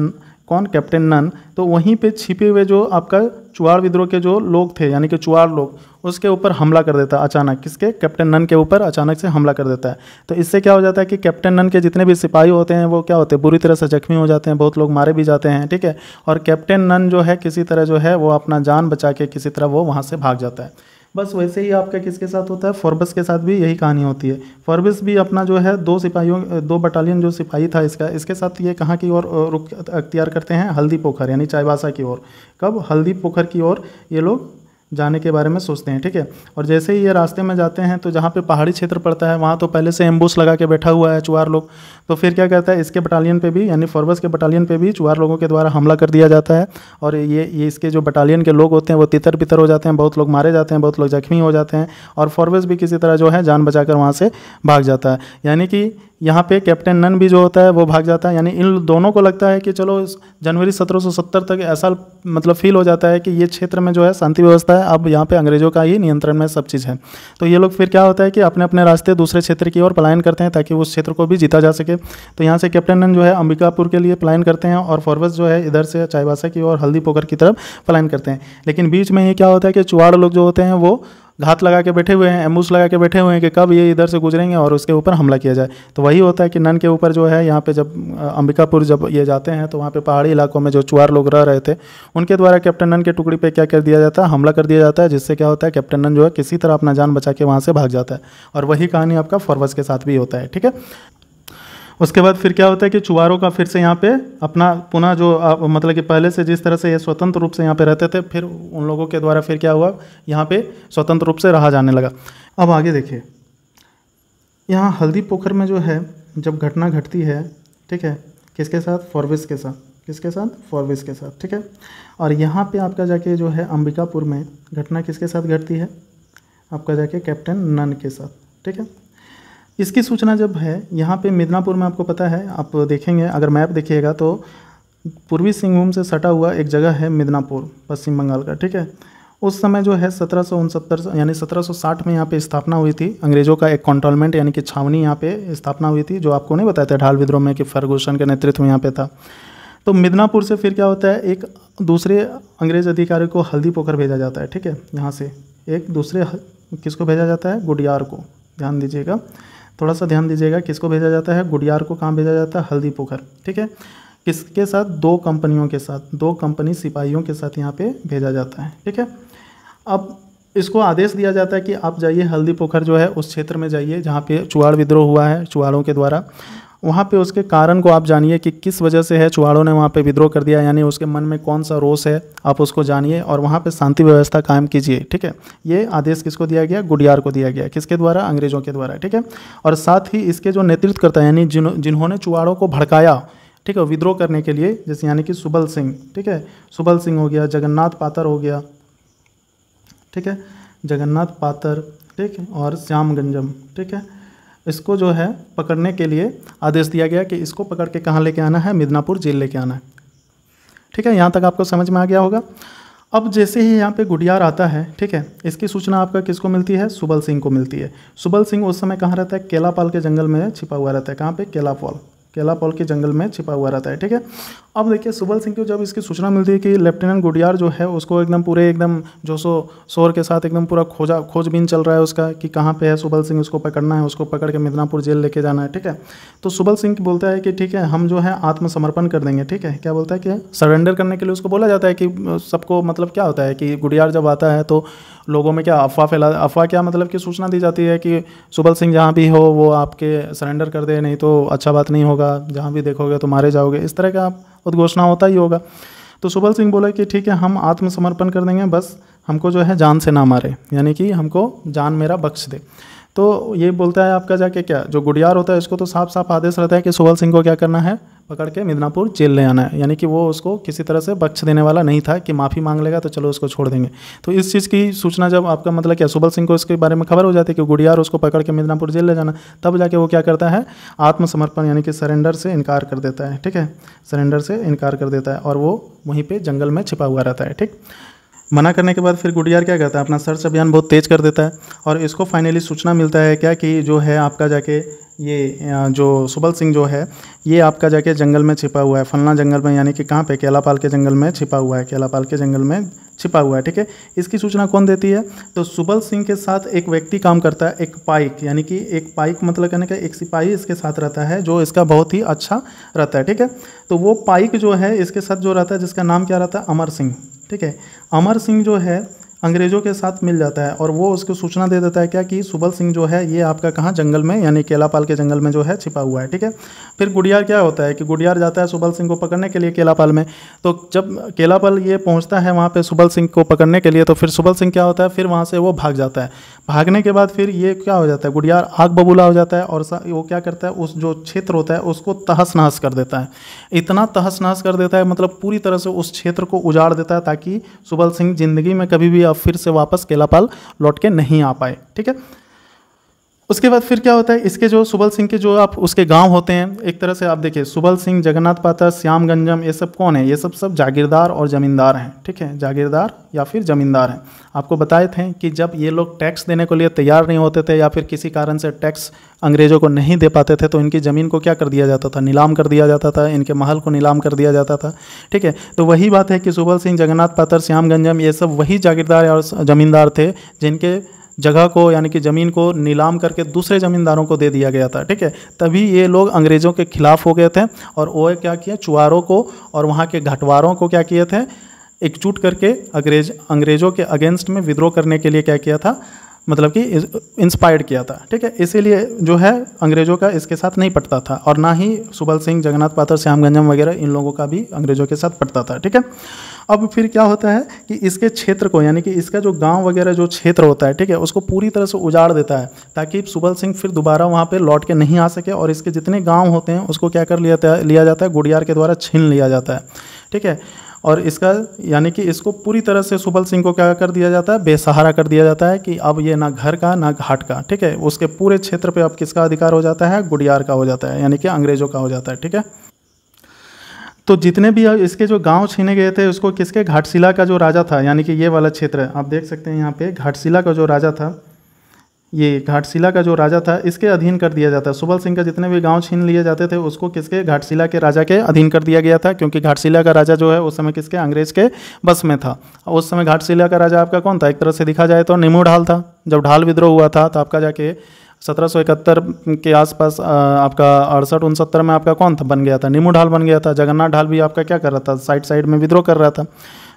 कौन कैप्टन नन तो वहीं पे छिपे हुए जो आपका चुआर विद्रोह के जो लोग थे यानी कि चुआर लोग उसके ऊपर हमला कर देता है अचानक किसके कैप्टन नन के ऊपर अचानक से हमला कर देता है तो इससे क्या हो जाता है कि कैप्टन नन के जितने भी सिपाही होते हैं वो क्या होते हैं बुरी तरह से जख्मी हो जाते हैं बहुत लोग मारे भी जाते हैं ठीक है और कैप्टन नन जो है किसी तरह जो है वो अपना जान बचा के किसी तरह वो वहाँ से भाग जाता है बस वैसे ही आपका किसके साथ होता है फॉर्बस के साथ भी यही कहानी होती है फॉर्बस भी अपना जो है दो सिपाहियों दो बटालियन जो सिपाही था इसका इसके साथ ये कहाँ की ओर रुख अख्तियार करते हैं हल्दी पोखर यानी चाईबासा की ओर कब हल्दी पोखर की ओर ये लोग जाने के बारे में सोचते हैं ठीक है और जैसे ही ये रास्ते में जाते हैं तो जहाँ पे पहाड़ी क्षेत्र पड़ता है वहाँ तो पहले से एम्बूस लगा के बैठा हुआ है चुहार लोग तो फिर क्या करता है इसके बटालियन पे भी यानी फॉरवर्स के बटालियन पे भी चुहार लोगों के द्वारा हमला कर दिया जाता है और ये ये इसके जो बटालियन के लोग होते हैं वो तितर बितर हो जाते हैं बहुत लोग मारे जाते हैं बहुत लोग जख्मी हो जाते हैं और फॉरवर्स भी किसी तरह जो है जान बचा कर वहाँ से भाग जाता है यानी कि यहाँ पे कैप्टन नन भी जो होता है वो भाग जाता है यानी इन दोनों को लगता है कि चलो जनवरी 1770 तक ऐसा मतलब फील हो जाता है कि ये क्षेत्र में जो है शांति व्यवस्था है अब यहाँ पे अंग्रेजों का ही नियंत्रण में सब चीज़ है तो ये लोग फिर क्या होता है कि अपने अपने रास्ते दूसरे क्षेत्र की ओर पलायन करते हैं ताकि उस क्षेत्र को भी जीता जा सके तो यहाँ से कैप्टन नन जो है अंबिकापुर के लिए पलायन करते हैं और फॉरवर्स जो है इधर से चाईबासा की ओर हल्दी पोखर की तरफ पलायन करते हैं लेकिन बीच में ये क्या होता है कि चुवाड़ लोग जो होते हैं वो घात लगा के बैठे हुए हैं एम्बूस लगा के बैठे हुए हैं कि कब ये इधर से गुजरेंगे और उसके ऊपर हमला किया जाए तो वही होता है कि नन के ऊपर जो है यहाँ पे जब अंबिकापुर जब ये जाते हैं तो वहाँ पे पहाड़ी इलाकों में जो चुआर लोग रह रहे थे उनके द्वारा कैप्टन नन के टुकड़ी पर क्या कर दिया जाता है हमला कर दिया जाता है जिससे क्या होता है कैप्टन नन जो है किसी तरह अपना जान बचा के वहाँ से भाग जाता है और वही कहानी आपका फॉरवर्स के साथ भी होता है ठीक है उसके बाद फिर क्या होता है कि चुवारों का फिर से यहाँ पे अपना पुनः जो मतलब कि पहले से जिस तरह से ये स्वतंत्र रूप से यहाँ पे रहते थे फिर उन लोगों के द्वारा फिर क्या हुआ यहाँ पे स्वतंत्र रूप से रहा जाने लगा अब आगे देखिए यहाँ हल्दी पोखर में जो है जब घटना घटती है ठीक है किसके साथ फॉरविस के साथ किसके साथ फॉरविस के साथ ठीक है और यहाँ पर आपका जाके जो है अंबिकापुर में घटना किसके साथ घटती है आपका जाके कैप्टन नन के साथ ठीक है इसकी सूचना जब है यहाँ पे मिदनापुर में आपको पता है आप देखेंगे अगर मैप देखिएगा तो पूर्वी सिंहभूम से सटा हुआ एक जगह है मिदनापुर पश्चिम बंगाल का ठीक है उस समय जो है सत्रह यानी 1760 में यहाँ पे स्थापना हुई थी अंग्रेज़ों का एक कॉन्टोलमेंट यानी कि छावनी यहाँ पे स्थापना हुई थी जो आपको नहीं बताया था ढाल विद्रोह में कि फर्गूसन के नेतृत्व में यहाँ पे था तो मिदनापुर से फिर क्या होता है एक दूसरे अंग्रेज अधिकारी को हल्दी पोखर भेजा जाता है ठीक है यहाँ से एक दूसरे किसको भेजा जाता है गुडियार को ध्यान दीजिएगा थोड़ा सा ध्यान दीजिएगा किसको भेजा जाता है गुडियार को कहाँ भेजा जाता है हल्दी पोखर ठीक है किसके साथ दो कंपनियों के साथ दो कंपनी सिपाहियों के साथ यहाँ पे भेजा जाता है ठीक है अब इसको आदेश दिया जाता है कि आप जाइए हल्दी पोखर जो है उस क्षेत्र में जाइए जहाँ पे चुआड़ विद्रोह हुआ है चुआड़ों के द्वारा वहाँ पे उसके कारण को आप जानिए कि किस वजह से है चुहाड़ों ने वहाँ पे विद्रोह कर दिया यानी उसके मन में कौन सा रोष है आप उसको जानिए और वहाँ पे शांति व्यवस्था कायम कीजिए ठीक है ये आदेश किसको दिया गया गुडियार को दिया गया किसके द्वारा अंग्रेजों के द्वारा ठीक है और साथ ही इसके जो नेतृत्व करता है यानी जिन जिन्होंने चुहाड़ों को भड़काया ठीक है विद्रोह करने के लिए जैसे यानी कि सुबल सिंह ठीक है सुबल सिंह हो गया जगन्नाथ पात्र हो गया ठीक है जगन्नाथ पात्र ठीक है और श्याम गंजम ठीक है इसको जो है पकड़ने के लिए आदेश दिया गया कि इसको पकड़ के कहाँ लेके आना है मिदनापुर जेल लेके आना है ठीक है यहाँ तक आपको समझ में आ गया होगा अब जैसे ही यहाँ पे गुडियार आता है ठीक है इसकी सूचना आपका किसको मिलती है सुबल सिंह को मिलती है सुबल सिंह उस समय कहाँ रहता है केलापाल के जंगल में छिपा हुआ रहता है कहाँ पे केलापाल केला पॉल के जंगल में छिपा हुआ रहता है ठीक है अब देखिए सुबल सिंह को जब इसकी सूचना मिलती है कि लेफ्टिनेंट गुडियार जो है उसको एकदम पूरे एकदम जोशो शोर के साथ एकदम पूरा खोजा खोजबीन चल रहा है उसका कि कहाँ पे है सुबल सिंह उसको पकड़ना है उसको पकड़ के मिदनापुर जेल लेके जाना है ठीक है तो सुबल सिंह बोलता है कि ठीक है हम जो है आत्मसमर्पण कर देंगे ठीक है क्या बोलता है कि सरेंडर करने के लिए उसको बोला जाता है कि सबको मतलब क्या होता है कि गुडियार जब आता है तो लोगों में क्या अफवाह फैला अफवाह क्या मतलब कि सूचना दी जाती है कि सुबल सिंह जहाँ भी हो वो आपके सरेंडर कर दे नहीं तो अच्छा बात नहीं होगा जहाँ भी देखोगे तो मारे जाओगे इस तरह का उद्घोषणा होता ही होगा तो सुबल सिंह बोला कि ठीक है हम आत्मसमर्पण कर देंगे बस हमको जो है जान से ना मारे यानी कि हमको जान मेरा बख्श दे तो ये बोलता है आपका जाके क्या जो गुडियार होता है उसको तो साफ साफ आदेश रहता है कि सुबल सिंह को क्या करना है पकड़ के मिदनापुर जेल ले आना है यानी कि वो उसको किसी तरह से बख्श देने वाला नहीं था कि माफ़ी मांग लेगा तो चलो उसको छोड़ देंगे तो इस चीज़ की सूचना जब आपका मतलब क्या सुबल सिंह को इसके बारे में खबर हो जाती है कि गुड़ियार उसको पकड़ के मिदनापुर जेल ले जाना तब जाके वो क्या करता है आत्मसमर्पण यानी कि सरेंडर से इनकार कर देता है ठीक है सरेंडर से इनकार कर देता है और वो वहीं पर जंगल में छिपा हुआ रहता है ठीक मना करने के बाद फिर गुडियार क्या करता है अपना सर्च अभियान बहुत तेज़ कर देता है और इसको फाइनली सूचना मिलता है क्या कि जो है आपका जाके ये जो सुबल सिंह जो है ये आपका जाके जंगल में छिपा हुआ है फलना जंगल में यानी कि कहाँ पे केलापाल के जंगल में छिपा हुआ है केलापाल के जंगल में छिपा हुआ है ठीक है इसकी सूचना कौन देती है तो सुबल सिंह के साथ एक व्यक्ति काम करता है एक पाइक यानी कि एक पाइक मतलब कहने का एक सिपाही इसके साथ रहता है जो इसका बहुत ही अच्छा रहता है ठीक है तो वो पाइक जो है इसके साथ जो रहता है जिसका नाम क्या रहता है अमर सिंह ठीक है अमर सिंह जो है अंग्रेज़ों के साथ मिल जाता है और वो उसको सूचना दे देता है क्या कि सुबल सिंह जो है ये आपका कहाँ जंगल में यानी केलापाल के जंगल में जो है छिपा हुआ है ठीक है फिर गुडियार क्या होता है कि गुडियार जाता है सुबल सिंह को पकड़ने के लिए केलापाल में तो जब केलापाल ये पहुँचता है वहाँ पर सुबल सिंह को पकड़ने के लिए तो फिर सुबल सिंह क्या होता है फिर वहाँ से वो भाग जाता है भागने के बाद फिर ये क्या हो जाता है गुडियार आग बबूला हो जाता है और वो क्या करता है उस जो क्षेत्र होता है उसको तहस नहस कर देता है इतना तहस नहस कर देता है मतलब पूरी तरह से उस क्षेत्र को उजाड़ देता है ताकि सुबल सिंह ज़िंदगी में कभी भी फिर से वापस केलापाल लौट के नहीं आ पाए ठीक है उसके बाद फिर क्या होता है इसके जो सुबल सिंह के जो आप उसके गांव होते हैं एक तरह से आप देखिए सुबल सिंह जगन्नाथ पाता श्याम गंजम ये सब कौन है ये सब सब जागीरदार और ज़मींदार हैं ठीक है जागीरदार या फिर ज़मींदार हैं आपको बताए थे कि जब ये लोग टैक्स देने के लिए तैयार नहीं होते थे या फिर किसी कारण से टैक्स अंग्रेज़ों को नहीं दे पाते थे तो इनकी ज़मीन को क्या कर दिया जाता था नीलाम कर दिया जाता था इनके महल को नीलाम कर दिया जाता था ठीक है तो वही बात है कि सुबल सिंह जगन्नाथ पात्र श्याम गंजम ये सब वही जागीरदार और ज़मींदार थे जिनके जगह को यानी कि ज़मीन को नीलाम करके दूसरे ज़मींदारों को दे दिया गया था ठीक है तभी ये लोग अंग्रेज़ों के खिलाफ हो गए थे और वो क्या किए चुआरों को और वहाँ के घटवारों को क्या किए थे एकजुट करके अंग्रेज अंग्रेज़ों के अगेंस्ट में विद्रोह करने के लिए क्या किया था मतलब कि इंस्पायर्ड किया था ठीक है इसीलिए जो है अंग्रेज़ों का इसके साथ नहीं पटता था और ना ही सुबल सिंह जगन्नाथ पात्र श्याम गंजम वगैरह इन लोगों का भी अंग्रेज़ों के साथ पटता था ठीक है अब फिर क्या होता है कि इसके क्षेत्र को यानी कि इसका जो गांव वगैरह जो क्षेत्र होता है ठीक है उसको पूरी तरह से उजाड़ देता है ताकि सुबल सिंह फिर दोबारा वहाँ पर लौट के नहीं आ सके और इसके जितने गाँव होते हैं उसको क्या कर लिया लिया जाता है गुड़ियार के द्वारा छीन लिया जाता है ठीक है और इसका यानी कि इसको पूरी तरह से सुबल सिंह को क्या कर दिया जाता है बेसहारा कर दिया जाता है कि अब ये ना घर का ना घाट का ठीक है उसके पूरे क्षेत्र पे अब किसका अधिकार हो जाता है गुड़ियार का हो जाता है यानी कि अंग्रेजों का हो जाता है ठीक है तो जितने भी इसके जो गांव छीने गए थे उसको किसके घाटशिला का जो राजा था यानी कि ये वाला क्षेत्र है आप देख सकते हैं यहाँ पे घाटशिला का जो राजा था ये घाटशिला का जो राजा था इसके अधीन कर दिया जाता है सुबल सिंह का जितने भी गांव छीन लिए जाते थे उसको किसके घाटशिला के राजा के अधीन कर दिया गया था क्योंकि घाटशिला का राजा जो है उस समय किसके अंग्रेज के बस में था उस समय घाटशिला का राजा आपका कौन था एक तरह से दिखा जाए तो निमू ढाल था जब ढाल विद्रोह हुआ था तो आपका जाके 1771 के आसपास आपका अड़सठ उनसत्तर में आपका कौन था बन गया था निमू ढाल बन गया था जगन्नाथ ढाल भी आपका क्या कर रहा था साइड साइड में विद्रोह कर रहा था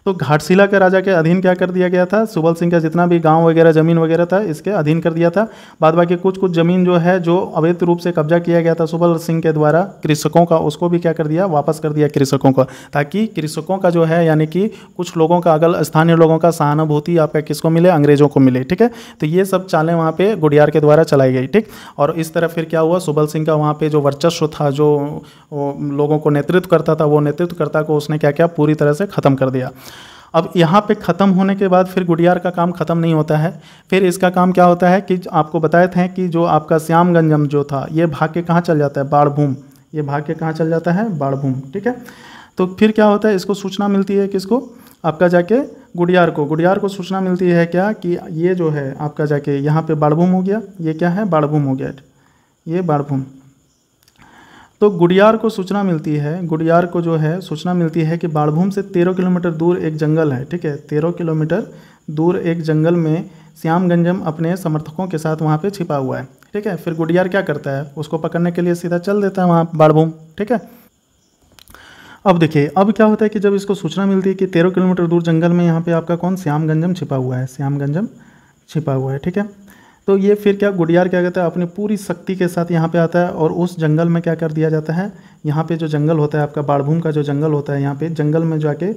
तो घाटशिला के राजा के अधीन क्या कर दिया गया था सुबल सिंह का जितना भी गाँव वगैरह जमीन वगैरह था इसके अधीन कर दिया था बाद बाकी कुछ कुछ जमीन जो है जो अवैध रूप से कब्जा किया गया था सुबल सिंह के द्वारा कृषकों का उसको भी क्या कर दिया वापस कर दिया कृषकों का ताकि कृषकों का जो है यानी कि कुछ लोगों का अगर स्थानीय लोगों का सहानुभूति आपका किसको मिले अंग्रेजों को मिले ठीक है तो ये सब चालें वहाँ पे गुडियार के द्वारा चलाई गई ठीक और इस तरह फिर क्या हुआ सुबल सिंह का वहाँ पे जो वर्चस्व था जो लोगों को नेतृत्व करता था वो नेतृत्वकर्ता को उसने क्या क्या पूरी तरह से ख़त्म कर दिया अब यहाँ पे ख़त्म होने के बाद फिर गुडियार का काम ख़त्म नहीं होता है फिर इसका काम क्या होता है कि आपको बताए थे कि जो आपका श्यामगंजम जो था ये भाग के कहाँ चल जाता है बाढ़भूम ये भाग के कहाँ चल जाता है बाड़भूम ठीक है तो फिर क्या होता है इसको सूचना मिलती है किसको आपका जाके गुडियार को गुडियार को सूचना मिलती है क्या कि ये जो है आपका जाके यहाँ पर बाड़भूम हो गया ये क्या है बाड़भूम हो गया ये बाड़भूम तो गुड़ियार को सूचना मिलती है गुड़ियार को जो है सूचना मिलती है कि बाड़भूम से तेरह किलोमीटर दूर एक जंगल है ठीक है तेरह किलोमीटर दूर एक जंगल में श्याम गंजम अपने समर्थकों के साथ वहाँ पे छिपा हुआ है ठीक है फिर गुड़ियार क्या करता है उसको पकड़ने के लिए सीधा चल देता है वहाँ बाड़भूम ठीक है अब देखिए अब क्या होता है कि जब इसको सूचना मिलती है कि तेरह किलोमीटर दूर जंगल में यहाँ पर आपका कौन श्याम गंजम छिपा हुआ है श्याम गंजम छिपा हुआ है ठीक है तो ये फिर क्या गुडियार क्या कहता है अपनी पूरी शक्ति के साथ यहाँ पे आता है और उस जंगल में क्या कर दिया जाता है यहाँ पे जो जंगल होता है आपका बाड़भूम का जो जंगल होता है यहाँ पे जंगल में जाके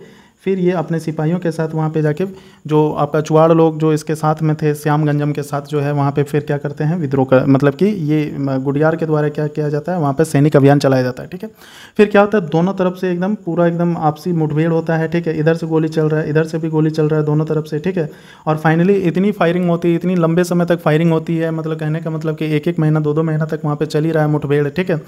फिर ये अपने सिपाहियों के साथ वहाँ पे जाके जो आपका चुआड़ लोग जो इसके साथ में थे श्याम गंजम के साथ जो है वहाँ पे फिर क्या करते हैं विद्रोह कर मतलब कि ये गुडियार के द्वारा क्या किया जाता है वहाँ पे सैनिक अभियान चलाया जाता है ठीक है फिर क्या होता है दोनों तरफ से एकदम पूरा एकदम आपसी मुठभेड़ होता है ठीक है इधर से गोली चल रहा है इधर से भी गोली चल रहा है दोनों तरफ से ठीक है और फाइनली इतनी फायरिंग होती है इतनी लंबे समय तक फायरिंग होती है मतलब कहने का मतलब कि एक एक महीना दो दो महीना तक वहाँ पर चल ही रहा है मुठभेड़ ठीक है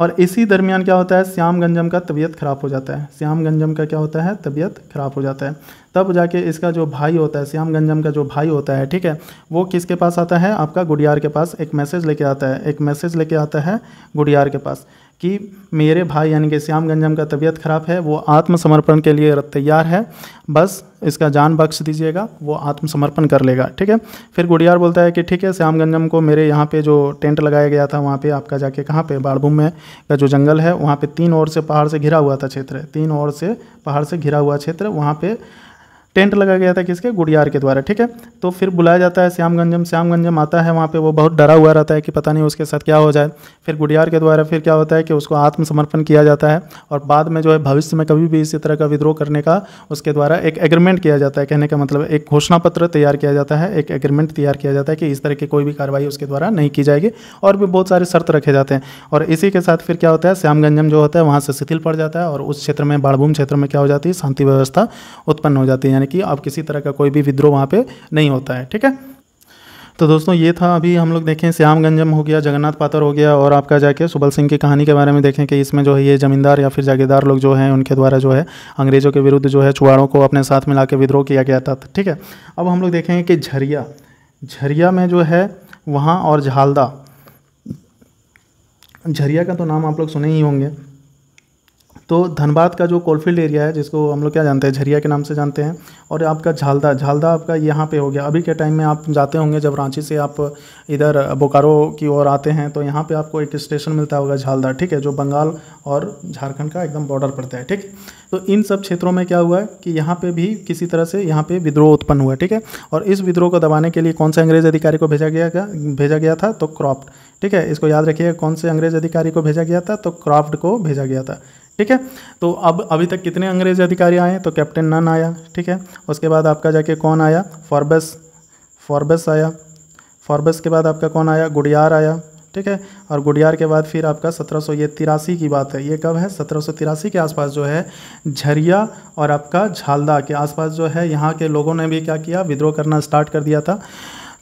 और इसी दरमियान क्या होता है श्याम गंजम का तबीयत ख़राब हो जाता है श्याम गंजम का क्या होता है तबीयत ख़राब हो जाता है तब जाके इसका जो भाई होता है श्याम गंजम का जो भाई होता है ठीक है वो किसके पास आता है आपका गुडियार के पास एक मैसेज लेके आता है एक मैसेज लेके आता है गुडियार के पास कि मेरे भाई यानी कि श्याम गंजम का तबीयत खराब है वो आत्मसमर्पण के लिए तैयार है बस इसका जान बख्श दीजिएगा वो आत्मसमर्पण कर लेगा ठीक है फिर गुड़ियार बोलता है कि ठीक है श्याम गंजम को मेरे यहाँ पे जो टेंट लगाया गया था वहाँ पे आपका जाके कहाँ पे बाड़भूम में का जो जंगल है वहाँ पे तीन ओर से पहाड़ से घिरा हुआ था क्षेत्र तीन ओर से पहाड़ से घिरा हुआ क्षेत्र वहाँ पर टेंट लगा गया था किसके गुड़ियार के द्वारा ठीक है तो फिर बुलाया जाता है श्यामगंजम श्यामगंजम आता है वहाँ पे वो बहुत डरा हुआ रहता है कि पता नहीं उसके साथ क्या हो जाए फिर गुड़ियार के द्वारा फिर क्या होता है कि उसको आत्मसमर्पण किया जाता है और बाद में जो है भविष्य में कभी भी इसी तरह का विद्रोह करने का उसके द्वारा एक एग्रीमेंट किया जाता है कहने का मतलब एक घोषणा पत्र तैयार किया जाता है एक एग्रीमेंट तैयार किया जाता है कि इस तरह की कोई भी कार्रवाई उसके द्वारा नहीं की जाएगी और भी बहुत सारे शर्त रखे जाते हैं और इसी के साथ फिर क्या होता है श्यामगंजम जो होता है वहाँ से शिथिल पड़ जाता है और उस क्षेत्र में बाड़भूम क्षेत्र में क्या हो जाती है शांति व्यवस्था उत्पन्न हो जाती है यानी यानी कि आप किसी तरह का कोई भी विद्रोह वहाँ पर नहीं होता है ठीक है तो दोस्तों ये था अभी हम लोग देखें श्याम गंजम हो गया जगन्नाथ पात्र हो गया और आपका जाके सुबल सिंह की कहानी के बारे में देखें कि इसमें जो है ये जमींदार या फिर जागीरदार लोग जो हैं उनके द्वारा जो है अंग्रेज़ों के विरुद्ध जो है चुवाड़ों को अपने साथ मिला के विद्रोह किया गया था ठीक है अब हम लोग देखेंगे कि झरिया झरिया में जो है वहाँ और झालदा झरिया का तो नाम आप लोग सुने ही होंगे तो धनबाद का जो कोलफील्ड एरिया है जिसको हम लोग क्या जानते हैं झरिया के नाम से जानते हैं और आपका झालदा झालदा आपका यहाँ पे हो गया अभी के टाइम में आप जाते होंगे जब रांची से आप इधर बोकारो की ओर आते हैं तो यहाँ पे आपको एक स्टेशन मिलता होगा झालदा ठीक है जो बंगाल और झारखंड का एकदम बॉर्डर पड़ता है ठीक तो इन सब क्षेत्रों में क्या हुआ है कि यहाँ पर भी किसी तरह से यहाँ पर विद्रोह उत्पन्न हुआ ठीक है और इस विद्रोह को दबाने के लिए कौन से अंग्रेज अधिकारी को भेजा गया भेजा गया था तो क्रॉप्ट ठीक है इसको याद रखिएगा कौन से अंग्रेज अधिकारी को भेजा गया था तो क्रॉफ्ट को भेजा गया था ठीक है तो अब अभी तक कितने अंग्रेज अधिकारी आए तो कैप्टन नन आया ठीक है उसके बाद आपका जाके कौन आया फॉरबस फॉरबस आया फॉरबस के बाद आपका कौन आया गुडियार आया ठीक है और गुडियार के बाद फिर आपका सत्रह ये तिरासी की बात है ये कब है सत्रह के आसपास जो है झरिया और आपका झालदा के आसपास जो है यहाँ के लोगों ने भी क्या किया विद्रोह करना स्टार्ट कर दिया था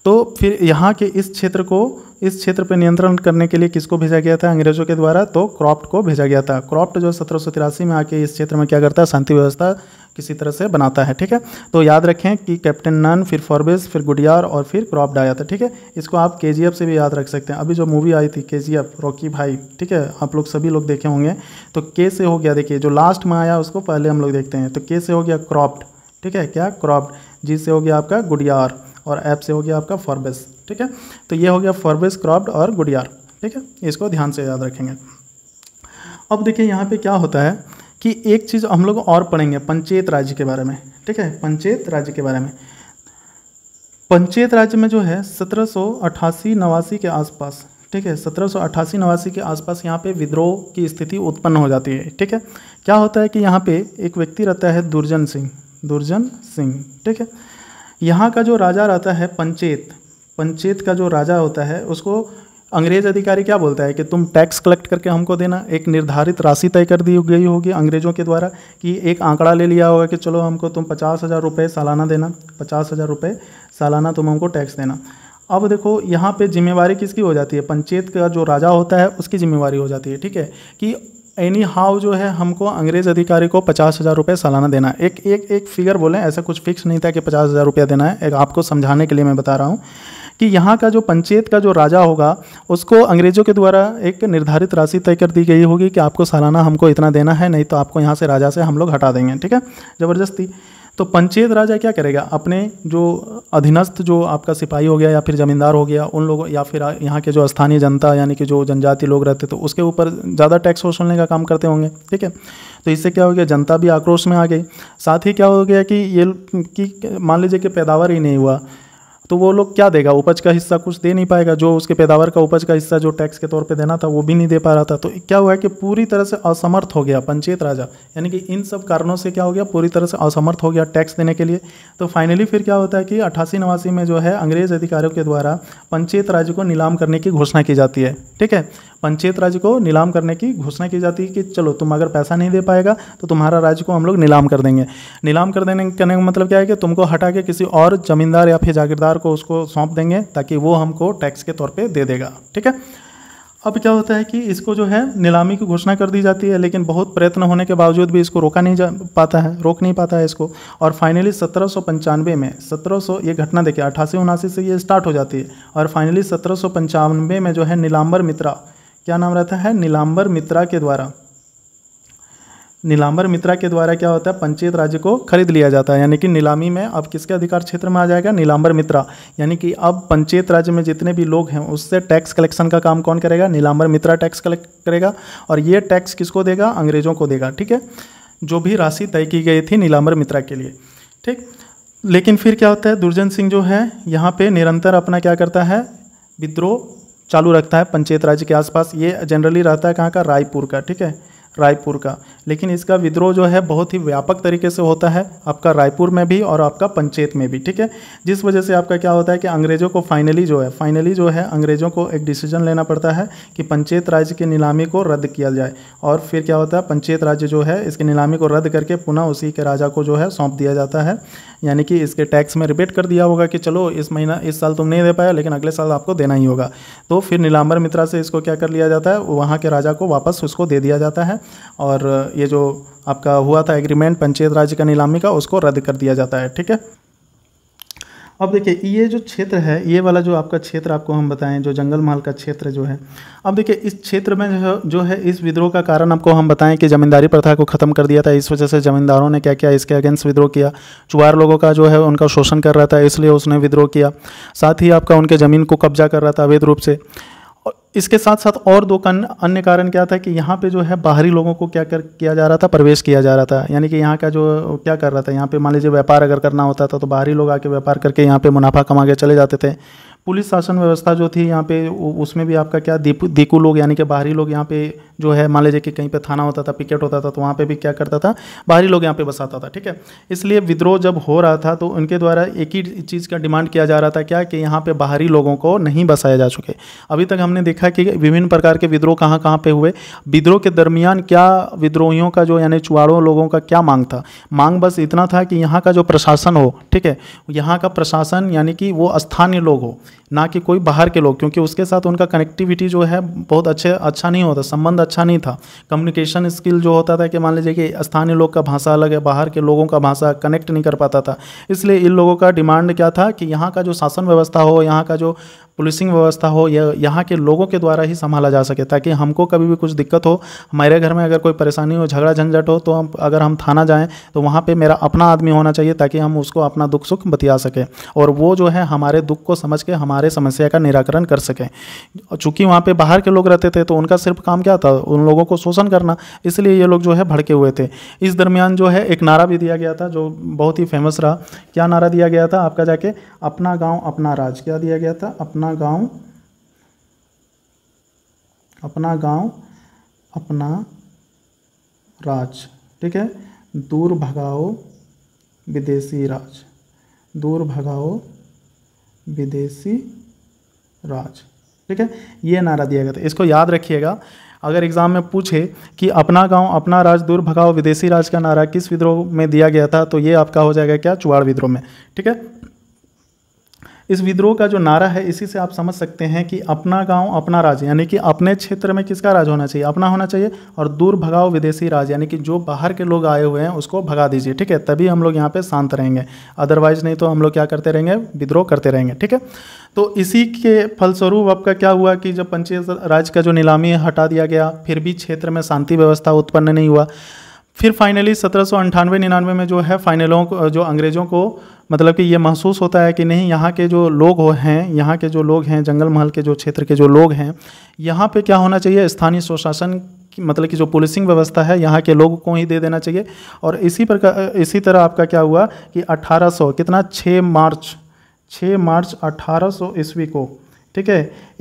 तो फिर यहाँ के इस क्षेत्र को इस क्षेत्र पर नियंत्रण करने के लिए किसको भेजा गया था अंग्रेजों के द्वारा तो क्रॉप्ट को भेजा गया था क्रॉप्ट जो सत्रह में आके इस क्षेत्र में क्या करता है शांति व्यवस्था किसी तरह से बनाता है ठीक है तो याद रखें कि कैप्टन नन फिर फॉरबेस फिर गुडियार और फिर क्रॉप्ट आया था ठीक है इसको आप के से भी याद रख सकते हैं अभी जो मूवी आई थी के रॉकी भाई ठीक है आप लोग सभी लोग देखे होंगे तो के से हो गया देखिए जो लास्ट में आया उसको पहले हम लोग देखते हैं तो के से हो गया क्रॉप्ट ठीक है क्या क्रॉप्ट जी से हो गया आपका गुडियार और ऐप से हो गया आपका फॉरबेस ठीक है तो ये हो गया फॉरबेस क्रॉप्ड और गुडियार ठीक है इसको ध्यान से याद रखेंगे अब देखिए यहाँ पे क्या होता है कि एक चीज़ हम लोग और पढ़ेंगे पंचायत राज्य के बारे में ठीक है पंचायत राज्य के बारे में पंचायत राज्य में जो है सत्रह सौ नवासी के आसपास ठीक है सत्रह सौ नवासी के आसपास यहाँ पे विद्रोह की स्थिति उत्पन्न हो जाती है ठीक है क्या होता है कि यहाँ पे एक व्यक्ति रहता है दुर्जन सिंह दुर्जन सिंह ठीक है यहाँ का जो राजा रहता है पंचेत पंचेत का जो राजा होता है उसको अंग्रेज अधिकारी क्या बोलता है कि तुम टैक्स कलेक्ट करके हमको देना एक निर्धारित राशि तय कर दी गई होगी अंग्रेजों के द्वारा कि एक आंकड़ा ले लिया होगा कि चलो हमको तुम पचास हज़ार रुपये सालाना देना पचास हज़ार रुपये सालाना तुम हमको टैक्स देना अब देखो यहाँ पे जिम्मेवारी किसकी हो जाती है पंचेत का जो राजा होता है उसकी जिम्मेवारी हो जाती है ठीक है कि एनी हाउ जो है हमको अंग्रेज अधिकारी को पचास हज़ार रुपये सालाना देना है एक एक एक फिगर बोलें ऐसा कुछ फिक्स नहीं था कि पचास हज़ार रुपया देना है एक आपको समझाने के लिए मैं बता रहा हूँ कि यहाँ का जो पंचायत का जो राजा होगा उसको अंग्रेज़ों के द्वारा एक निर्धारित राशि तय कर दी गई होगी कि आपको सालाना हमको इतना देना है नहीं तो आपको यहाँ से राजा से हम लोग हटा देंगे ठीक है ज़बरदस्ती तो पंचेत राजा क्या करेगा अपने जो अधीनस्थ जो आपका सिपाही हो गया या फिर ज़मींदार हो गया उन लोगों या फिर यहाँ के जो स्थानीय जनता यानी कि जो जनजाति लोग रहते तो उसके ऊपर ज़्यादा टैक्स वसूलने का काम करते होंगे ठीक है तो इससे क्या हो गया जनता भी आक्रोश में आ गई साथ ही क्या हो गया कि ये कि मान लीजिए कि पैदावार ही नहीं हुआ तो वो लोग क्या देगा उपज का हिस्सा कुछ दे नहीं पाएगा जो उसके पैदावार का उपज का हिस्सा जो टैक्स के तौर पे देना था वो भी नहीं दे पा रहा था तो क्या हुआ है कि पूरी तरह से असमर्थ हो गया पंचायत राजा यानी कि इन सब कारणों से क्या हो गया पूरी तरह से असमर्थ हो गया टैक्स देने के लिए तो फाइनली फिर क्या होता है कि अठासी नवासी में जो है अंग्रेज अधिकारियों के द्वारा पंचायत राज्य को नीलाम करने की घोषणा की जाती है ठीक है पंचायत राज्य को नीलाम करने की घोषणा की जाती है कि चलो तुम अगर पैसा नहीं दे पाएगा तो तुम्हारा राज्य को हम लोग नीलाम कर देंगे नीलाम कर देने करने का मतलब क्या है कि तुमको हटा के किसी और ज़मींदार या फिर जागीरदार को उसको सौंप देंगे ताकि वो हमको टैक्स के तौर पर दे देगा ठीक है अब क्या होता है कि इसको जो है नीलामी की घोषणा कर दी जाती है लेकिन बहुत प्रयत्न होने के बावजूद भी इसको रोका नहीं जा पाता है रोक नहीं पाता है इसको और फाइनली सत्रह में सत्रह ये घटना देखिए अठासी उनासी से ये स्टार्ट हो जाती है और फाइनली सत्रह में जो है नीलाम्बर मित्रा क्या नाम रहता है नीलाम्बर मित्रा के द्वारा नीलाम्बर मित्रा के द्वारा क्या होता है पंचायत राज्य को खरीद लिया जाता है यानी कि नीलामी में अब किसके अधिकार क्षेत्र में आ जाएगा नीलाम्बर मित्रा यानी कि अब पंचायत राज्य में जितने भी लोग हैं उससे टैक्स कलेक्शन का काम कौन करेगा नीलाम्बर मित्रा टैक्स कलेक्ट करेगा और ये टैक्स किसको देगा अंग्रेजों को देगा ठीक है जो भी राशि तय की गई थी नीलाम्बर मित्रा के लिए ठीक लेकिन फिर क्या होता है दुर्जन सिंह जो है यहाँ पे निरंतर अपना क्या करता है विद्रोह चालू रखता है पंचायत राज्य के आसपास ये जनरली रहता है कहाँ का रायपुर का ठीक है रायपुर का लेकिन इसका विद्रोह जो है बहुत ही व्यापक तरीके से होता है आपका रायपुर में भी और आपका पंचेत में भी ठीक है जिस वजह से आपका क्या होता है कि अंग्रेज़ों को फाइनली जो है फाइनली जो है अंग्रेज़ों को एक डिसीजन लेना पड़ता है कि पंचेत राज्य की नीलामी को रद्द किया जाए और फिर क्या होता है पंचेत राज्य जो है इसकी नीलामी को रद्द करके पुनः उसी के राजा को जो है सौंप दिया जाता है यानी कि इसके टैक्स में रिबेट कर दिया होगा कि चलो इस महीना इस साल तुम नहीं दे पाया लेकिन अगले साल आपको देना ही होगा तो फिर नीलाम्बर मित्रा से इसको क्या कर लिया जाता है वहाँ के राजा को वापस उसको दे दिया जाता है और ये जो आपका हुआ था एग्रीमेंट पंचायत राज्य का नीलामी का उसको रद्द कर दिया जाता है ठीक है अब देखिए ये जो क्षेत्र है ये वाला जो आपका क्षेत्र आपको हम बताएं जो जंगल महल का क्षेत्र जो है अब देखिए इस क्षेत्र में जो जो है इस विद्रोह का कारण आपको हम बताएं कि ज़मींदारी प्रथा को ख़त्म कर दिया था इस वजह से ज़मींदारों ने क्या किया इसके अगेंस्ट विद्रोह किया चुवार लोगों का जो है उनका शोषण कर रहा था इसलिए उसने विद्रोह किया साथ ही आपका उनके ज़मीन को कब्जा कर रहा था अवैध रूप से इसके साथ साथ और दो कन, अन्य कारण क्या था कि यहाँ पे जो है बाहरी लोगों को क्या कर किया जा रहा था प्रवेश किया जा रहा था यानी कि यहाँ का जो क्या कर रहा था यहाँ पे मान लीजिए व्यापार अगर करना होता था तो बाहरी लोग आके व्यापार करके यहाँ पे मुनाफा कमा के चले जाते थे पुलिस शासन व्यवस्था जो थी यहाँ पे उसमें भी आपका क्या दीपू दीकू लोग यानी कि बाहरी लोग यहाँ पे जो है मान लीजिए कि कहीं पे थाना होता था पिकेट होता था तो वहाँ पे भी क्या करता था बाहरी लोग यहाँ पे बसाता था ठीक है इसलिए विद्रोह जब हो रहा था तो उनके द्वारा एक ही चीज़ का डिमांड किया जा रहा था क्या कि यहाँ पर बाहरी लोगों को नहीं बसाया जा चुके अभी तक हमने देखा कि विभिन्न प्रकार के विद्रोह कहाँ कहाँ पर हुए विद्रोह के दरमियान क्या विद्रोहियों का जो यानी चुआड़ों लोगों का क्या मांग था मांग बस इतना था कि यहाँ का जो प्रशासन हो ठीक है यहाँ का प्रशासन यानी कि वो स्थानीय लोग हो ना कि कोई बाहर के लोग क्योंकि उसके साथ उनका कनेक्टिविटी जो है बहुत अच्छे अच्छा नहीं होता संबंध अच्छा नहीं था कम्युनिकेशन स्किल जो होता था कि मान लीजिए कि स्थानीय लोग का भाषा अलग है बाहर के लोगों का भाषा कनेक्ट नहीं कर पाता था इसलिए इन लोगों का डिमांड क्या था कि यहाँ का जो शासन व्यवस्था हो यहाँ का जो पुलिसिंग व्यवस्था हो या यहाँ के लोगों के द्वारा ही संभाला जा सके ताकि हमको कभी भी कुछ दिक्कत हो हमारे घर में अगर कोई परेशानी हो झगड़ा झंझट हो तो हम अगर हम थाना जाएँ तो वहाँ पर मेरा अपना आदमी होना चाहिए ताकि हम उसको अपना दुख सुख बतिया सकें और वो जो है हमारे दुख को समझ के हमारे समस्या का निराकरण कर सकें चूँकि वहाँ पर बाहर के लोग रहते थे तो उनका सिर्फ काम क्या था उन लोगों को शोषण करना इसलिए ये लोग जो है भड़के हुए थे इस दरमियान जो है एक नारा भी दिया गया था जो बहुत ही फेमस रहा क्या नारा दिया गया था आपका जाके अपना गाँव अपना राज क्या दिया गया था अपना अपना गांव अपना गांव अपना राज ठीक है दूर भगाओ विदेशी राज दूर भगाओ विदेशी राज ठीक है ये नारा दिया गया था इसको याद रखिएगा अगर एग्ज़ाम में पूछे कि अपना गांव अपना राज दूर भगाओ विदेशी राज का नारा किस विद्रोह में दिया गया था तो ये आपका हो जाएगा क्या चुवाड़ विद्रोह में ठीक है इस विद्रोह का जो नारा है इसी से आप समझ सकते हैं कि अपना गांव अपना राज यानी कि अपने क्षेत्र में किसका राज होना चाहिए अपना होना चाहिए और दूर भगाओ विदेशी राज यानी कि जो बाहर के लोग आए हुए हैं उसको भगा दीजिए ठीक है तभी हम लोग यहाँ पर शांत रहेंगे अदरवाइज नहीं तो हम लोग क्या करते रहेंगे विद्रोह करते रहेंगे ठीक है तो इसी के फलस्वरूप आपका क्या हुआ कि जब पंचायत राज का जो नीलामी हटा दिया गया फिर भी क्षेत्र में शांति व्यवस्था उत्पन्न नहीं हुआ फिर फाइनली सत्रह सौ अंठानवे निन्यानवे में जो है फाइनलों को जो अंग्रेज़ों को मतलब कि ये महसूस होता है कि नहीं यहाँ के जो लोग हो हैं यहाँ के जो लोग हैं जंगल महल के जो क्षेत्र के जो लोग हैं यहाँ पे क्या होना चाहिए स्थानीय स्वशासन की मतलब कि जो पुलिसिंग व्यवस्था है यहाँ के लोगों को ही दे देना चाहिए और इसी प्रकार इसी तरह आपका क्या हुआ कि 1800 कितना 6 मार्च 6 मार्च 1800 ईस्वी को ठीक है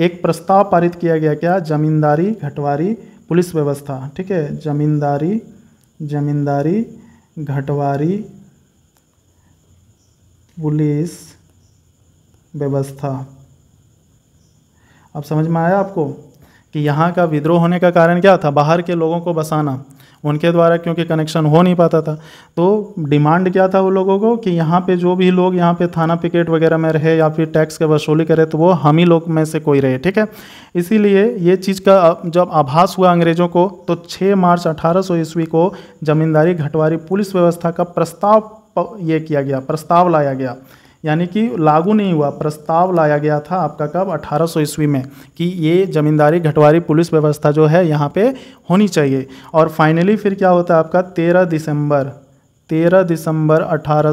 एक प्रस्ताव पारित किया गया क्या जमींदारी घटवारी पुलिस व्यवस्था ठीक है जमींदारी जमींदारी घटवारी पुलिस व्यवस्था अब समझ में आया आपको कि यहाँ का विद्रोह होने का कारण क्या था बाहर के लोगों को बसाना उनके द्वारा क्योंकि कनेक्शन हो नहीं पाता था तो डिमांड क्या था वो लोगों को कि यहाँ पे जो भी लोग यहाँ पे थाना पिकेट वगैरह में रहे या फिर टैक्स के वसूली करे तो वो हम ही लोग में से कोई रहे ठीक है इसीलिए ये चीज़ का जब आभास हुआ अंग्रेज़ों को तो छः मार्च अठारह ईस्वी को जमींदारी घटवारी पुलिस व्यवस्था का प्रस्ताव ये किया गया प्रस्ताव लाया गया यानी कि लागू नहीं हुआ प्रस्ताव लाया गया था आपका कब 1800 ईस्वी में कि ये ज़मींदारी घटवारी पुलिस व्यवस्था जो है यहाँ पे होनी चाहिए और फाइनली फिर क्या होता है आपका तेरह दिसंबर तेरह दिसंबर अठारह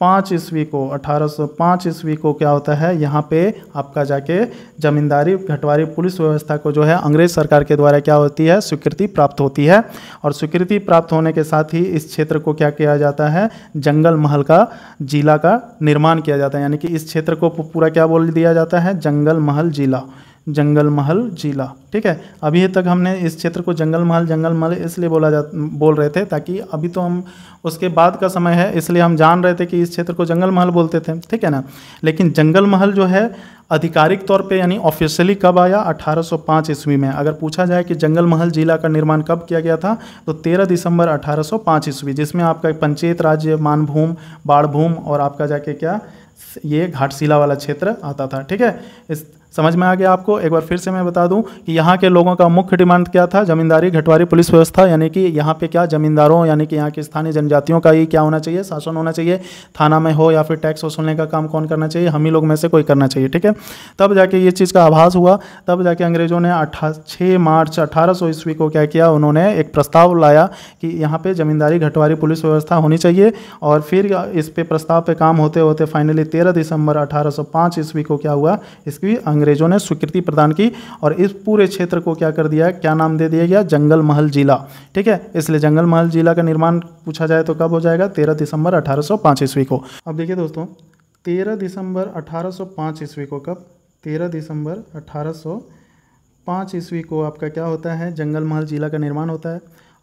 पाँच ईस्वी को अठारह सौ पाँच ईस्वी को क्या होता है यहाँ पे आपका जाके जमींदारी घटवारी पुलिस व्यवस्था को जो है अंग्रेज सरकार के द्वारा क्या होती है स्वीकृति प्राप्त होती है और स्वीकृति प्राप्त होने के साथ ही इस क्षेत्र को क्या किया जाता है जंगल महल का जिला का निर्माण किया जाता है यानी कि इस क्षेत्र को पूरा क्या बोल दिया जाता है जंगल महल जिला जंगल महल जिला ठीक है अभी तक हमने इस क्षेत्र को जंगल महल जंगल महल इसलिए बोला जा बोल रहे थे ताकि अभी तो हम उसके बाद का समय है इसलिए हम जान रहे थे कि इस क्षेत्र को जंगल महल बोलते थे ठीक है ना लेकिन जंगल महल जो है आधिकारिक तौर पे यानी ऑफिशियली कब आया 1805 ईस्वी में अगर पूछा जाए कि जंगल महल जिला का निर्माण कब किया गया था तो 13 दिसंबर 1805 ईस्वी जिसमें आपका पंचायत राज्य मानभूम बाढ़भूम और आपका जाके क्या ये घाटशिला वाला क्षेत्र आता था ठीक है इस समझ में आ गया आपको एक बार फिर से मैं बता दूं कि यहाँ के लोगों का मुख्य डिमांड क्या था जमींदारी घटवारी पुलिस व्यवस्था यानी कि यहाँ पे क्या जमींदारों यानी कि यहाँ के स्थानीय जनजातियों का ही क्या होना चाहिए शासन होना चाहिए थाना में हो या फिर टैक्स वसूलने का काम कौन करना चाहिए हम ही लोग में से कोई करना चाहिए ठीक है तब जाके ये चीज़ का आभास हुआ तब जाके अंग्रेजों ने अठा छः मार्च अठारह ईस्वी को क्या किया उन्होंने एक प्रस्ताव लाया कि यहाँ पर जमींदारी घटवारी पुलिस व्यवस्था होनी चाहिए और फिर इस पर प्रस्ताव पर काम होते होते फाइनली तेरह दिसंबर अठारह ईस्वी को क्या हुआ इसकी अंग्रेज अंग्रेजों ने स्वीकृति प्रदान की और इस पूरे क्षेत्र को क्या कर दिया क्या नाम दे दिया गया जंगल महल जिला ठीक है इसलिए जंगल महल जिला का निर्माण पूछा जाए तो कब हो जाएगा तेरह दिसंबर अठारह ईस्वी को अब देखिए दोस्तों तेरह दिसंबर अठारह ईस्वी को कब तेरह दिसंबर 1805 ईस्वी को आपका क्या होता है जंगल महल जिला का निर्माण होता है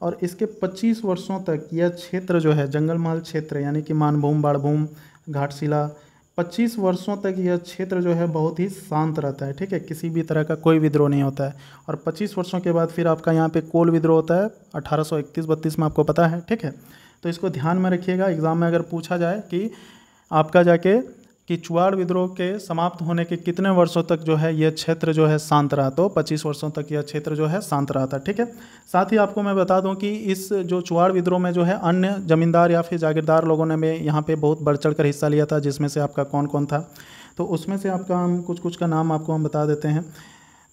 और इसके 25 वर्षों तक यह क्षेत्र जो है जंगल महल क्षेत्र यानी कि मानभूम बाड़भूम घाटशिला 25 वर्षों तक यह क्षेत्र जो है बहुत ही शांत रहता है ठीक है किसी भी तरह का कोई विद्रोह नहीं होता है और 25 वर्षों के बाद फिर आपका यहाँ पे कोल विद्रोह होता है 1831 सौ में आपको पता है ठीक है तो इसको ध्यान में रखिएगा एग्ज़ाम में अगर पूछा जाए कि आपका जाके कि चुआड़ विद्रोह के समाप्त होने के कितने वर्षों तक जो है यह क्षेत्र जो है शांत रहा तो 25 वर्षों तक यह क्षेत्र जो है शांत रहा था ठीक है साथ ही आपको मैं बता दूं कि इस जो चुआड़ विद्रोह में जो है अन्य जमींदार या फिर जागीरदार लोगों ने भी यहाँ पे बहुत बढ़ चढ़ कर हिस्सा लिया था जिसमें से आपका कौन कौन था तो उसमें से आपका हम कुछ कुछ का नाम आपको हम बता देते हैं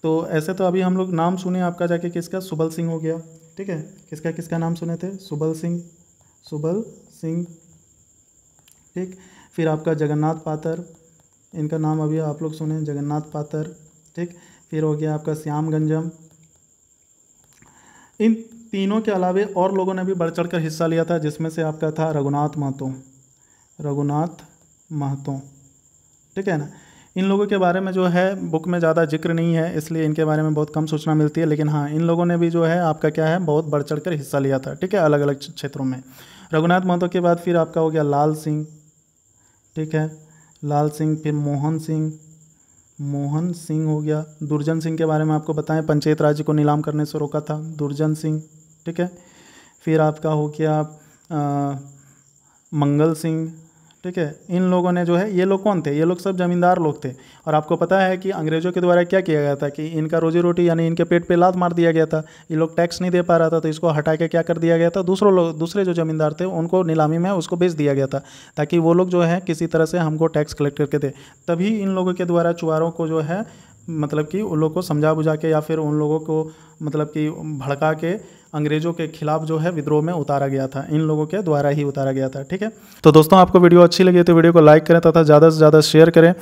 तो ऐसे तो अभी हम लोग नाम सुने आपका जाके किसका सुबल सिंह हो गया ठीक है किसका किसका नाम सुने थे सुबल सिंह सुबल सिंह ठीक फिर आपका जगन्नाथ पात्र इनका नाम अभी आप लोग सुने जगन्नाथ पात्र ठीक फिर हो गया आपका श्याम गंजम इन तीनों के अलावे और लोगों ने भी बढ़ चढ़ कर हिस्सा लिया था जिसमें से आपका था रघुनाथ महतो रघुनाथ महतो ठीक है ना इन लोगों के बारे में जो है बुक में ज़्यादा जिक्र नहीं है इसलिए इनके बारे में बहुत कम सूचना मिलती है लेकिन हाँ इन लोगों ने भी जो है आपका क्या है बहुत बढ़ चढ़ कर हिस्सा लिया था ठीक है अलग अलग क्षेत्रों में रघुनाथ महतो के बाद फिर आपका हो गया लाल सिंह ठीक है लाल सिंह फिर मोहन सिंह मोहन सिंह हो गया दुर्जन सिंह के बारे में आपको बताएं पंचायत राज्य को नीलाम करने से रोका था दुर्जन सिंह ठीक है फिर आपका हो गया मंगल सिंह ठीक है इन लोगों ने जो है ये लोग कौन थे ये लोग सब जमींदार लोग थे और आपको पता है कि अंग्रेजों के द्वारा क्या किया गया था कि इनका रोजी रोटी यानी इनके पेट पे लात मार दिया गया था ये लोग टैक्स नहीं दे पा रहा था तो इसको हटा के क्या कर दिया गया था दूसरों लोग दूसरे जो जमींदार थे उनको नीलामी में उसको बेच दिया गया था ताकि वो लोग जो है किसी तरह से हमको टैक्स कलेक्ट करके दे तभी इन लोगों के द्वारा चुहारों को जो है मतलब कि उन लोग को समझा बुझा के या फिर उन लोगों को मतलब कि भड़का के अंग्रेज़ों के खिलाफ जो है विद्रोह में उतारा गया था इन लोगों के द्वारा ही उतारा गया था ठीक है तो दोस्तों आपको वीडियो अच्छी लगी तो वीडियो को लाइक करें तथा ज़्यादा से ज़्यादा शेयर करें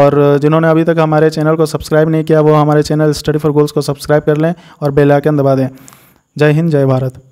और जिन्होंने अभी तक हमारे चैनल को सब्सक्राइब नहीं किया वो हमारे चैनल स्टडी फॉर गोल्स को सब्सक्राइब कर लें और बेलाइकन दबा दें जय हिंद जय भारत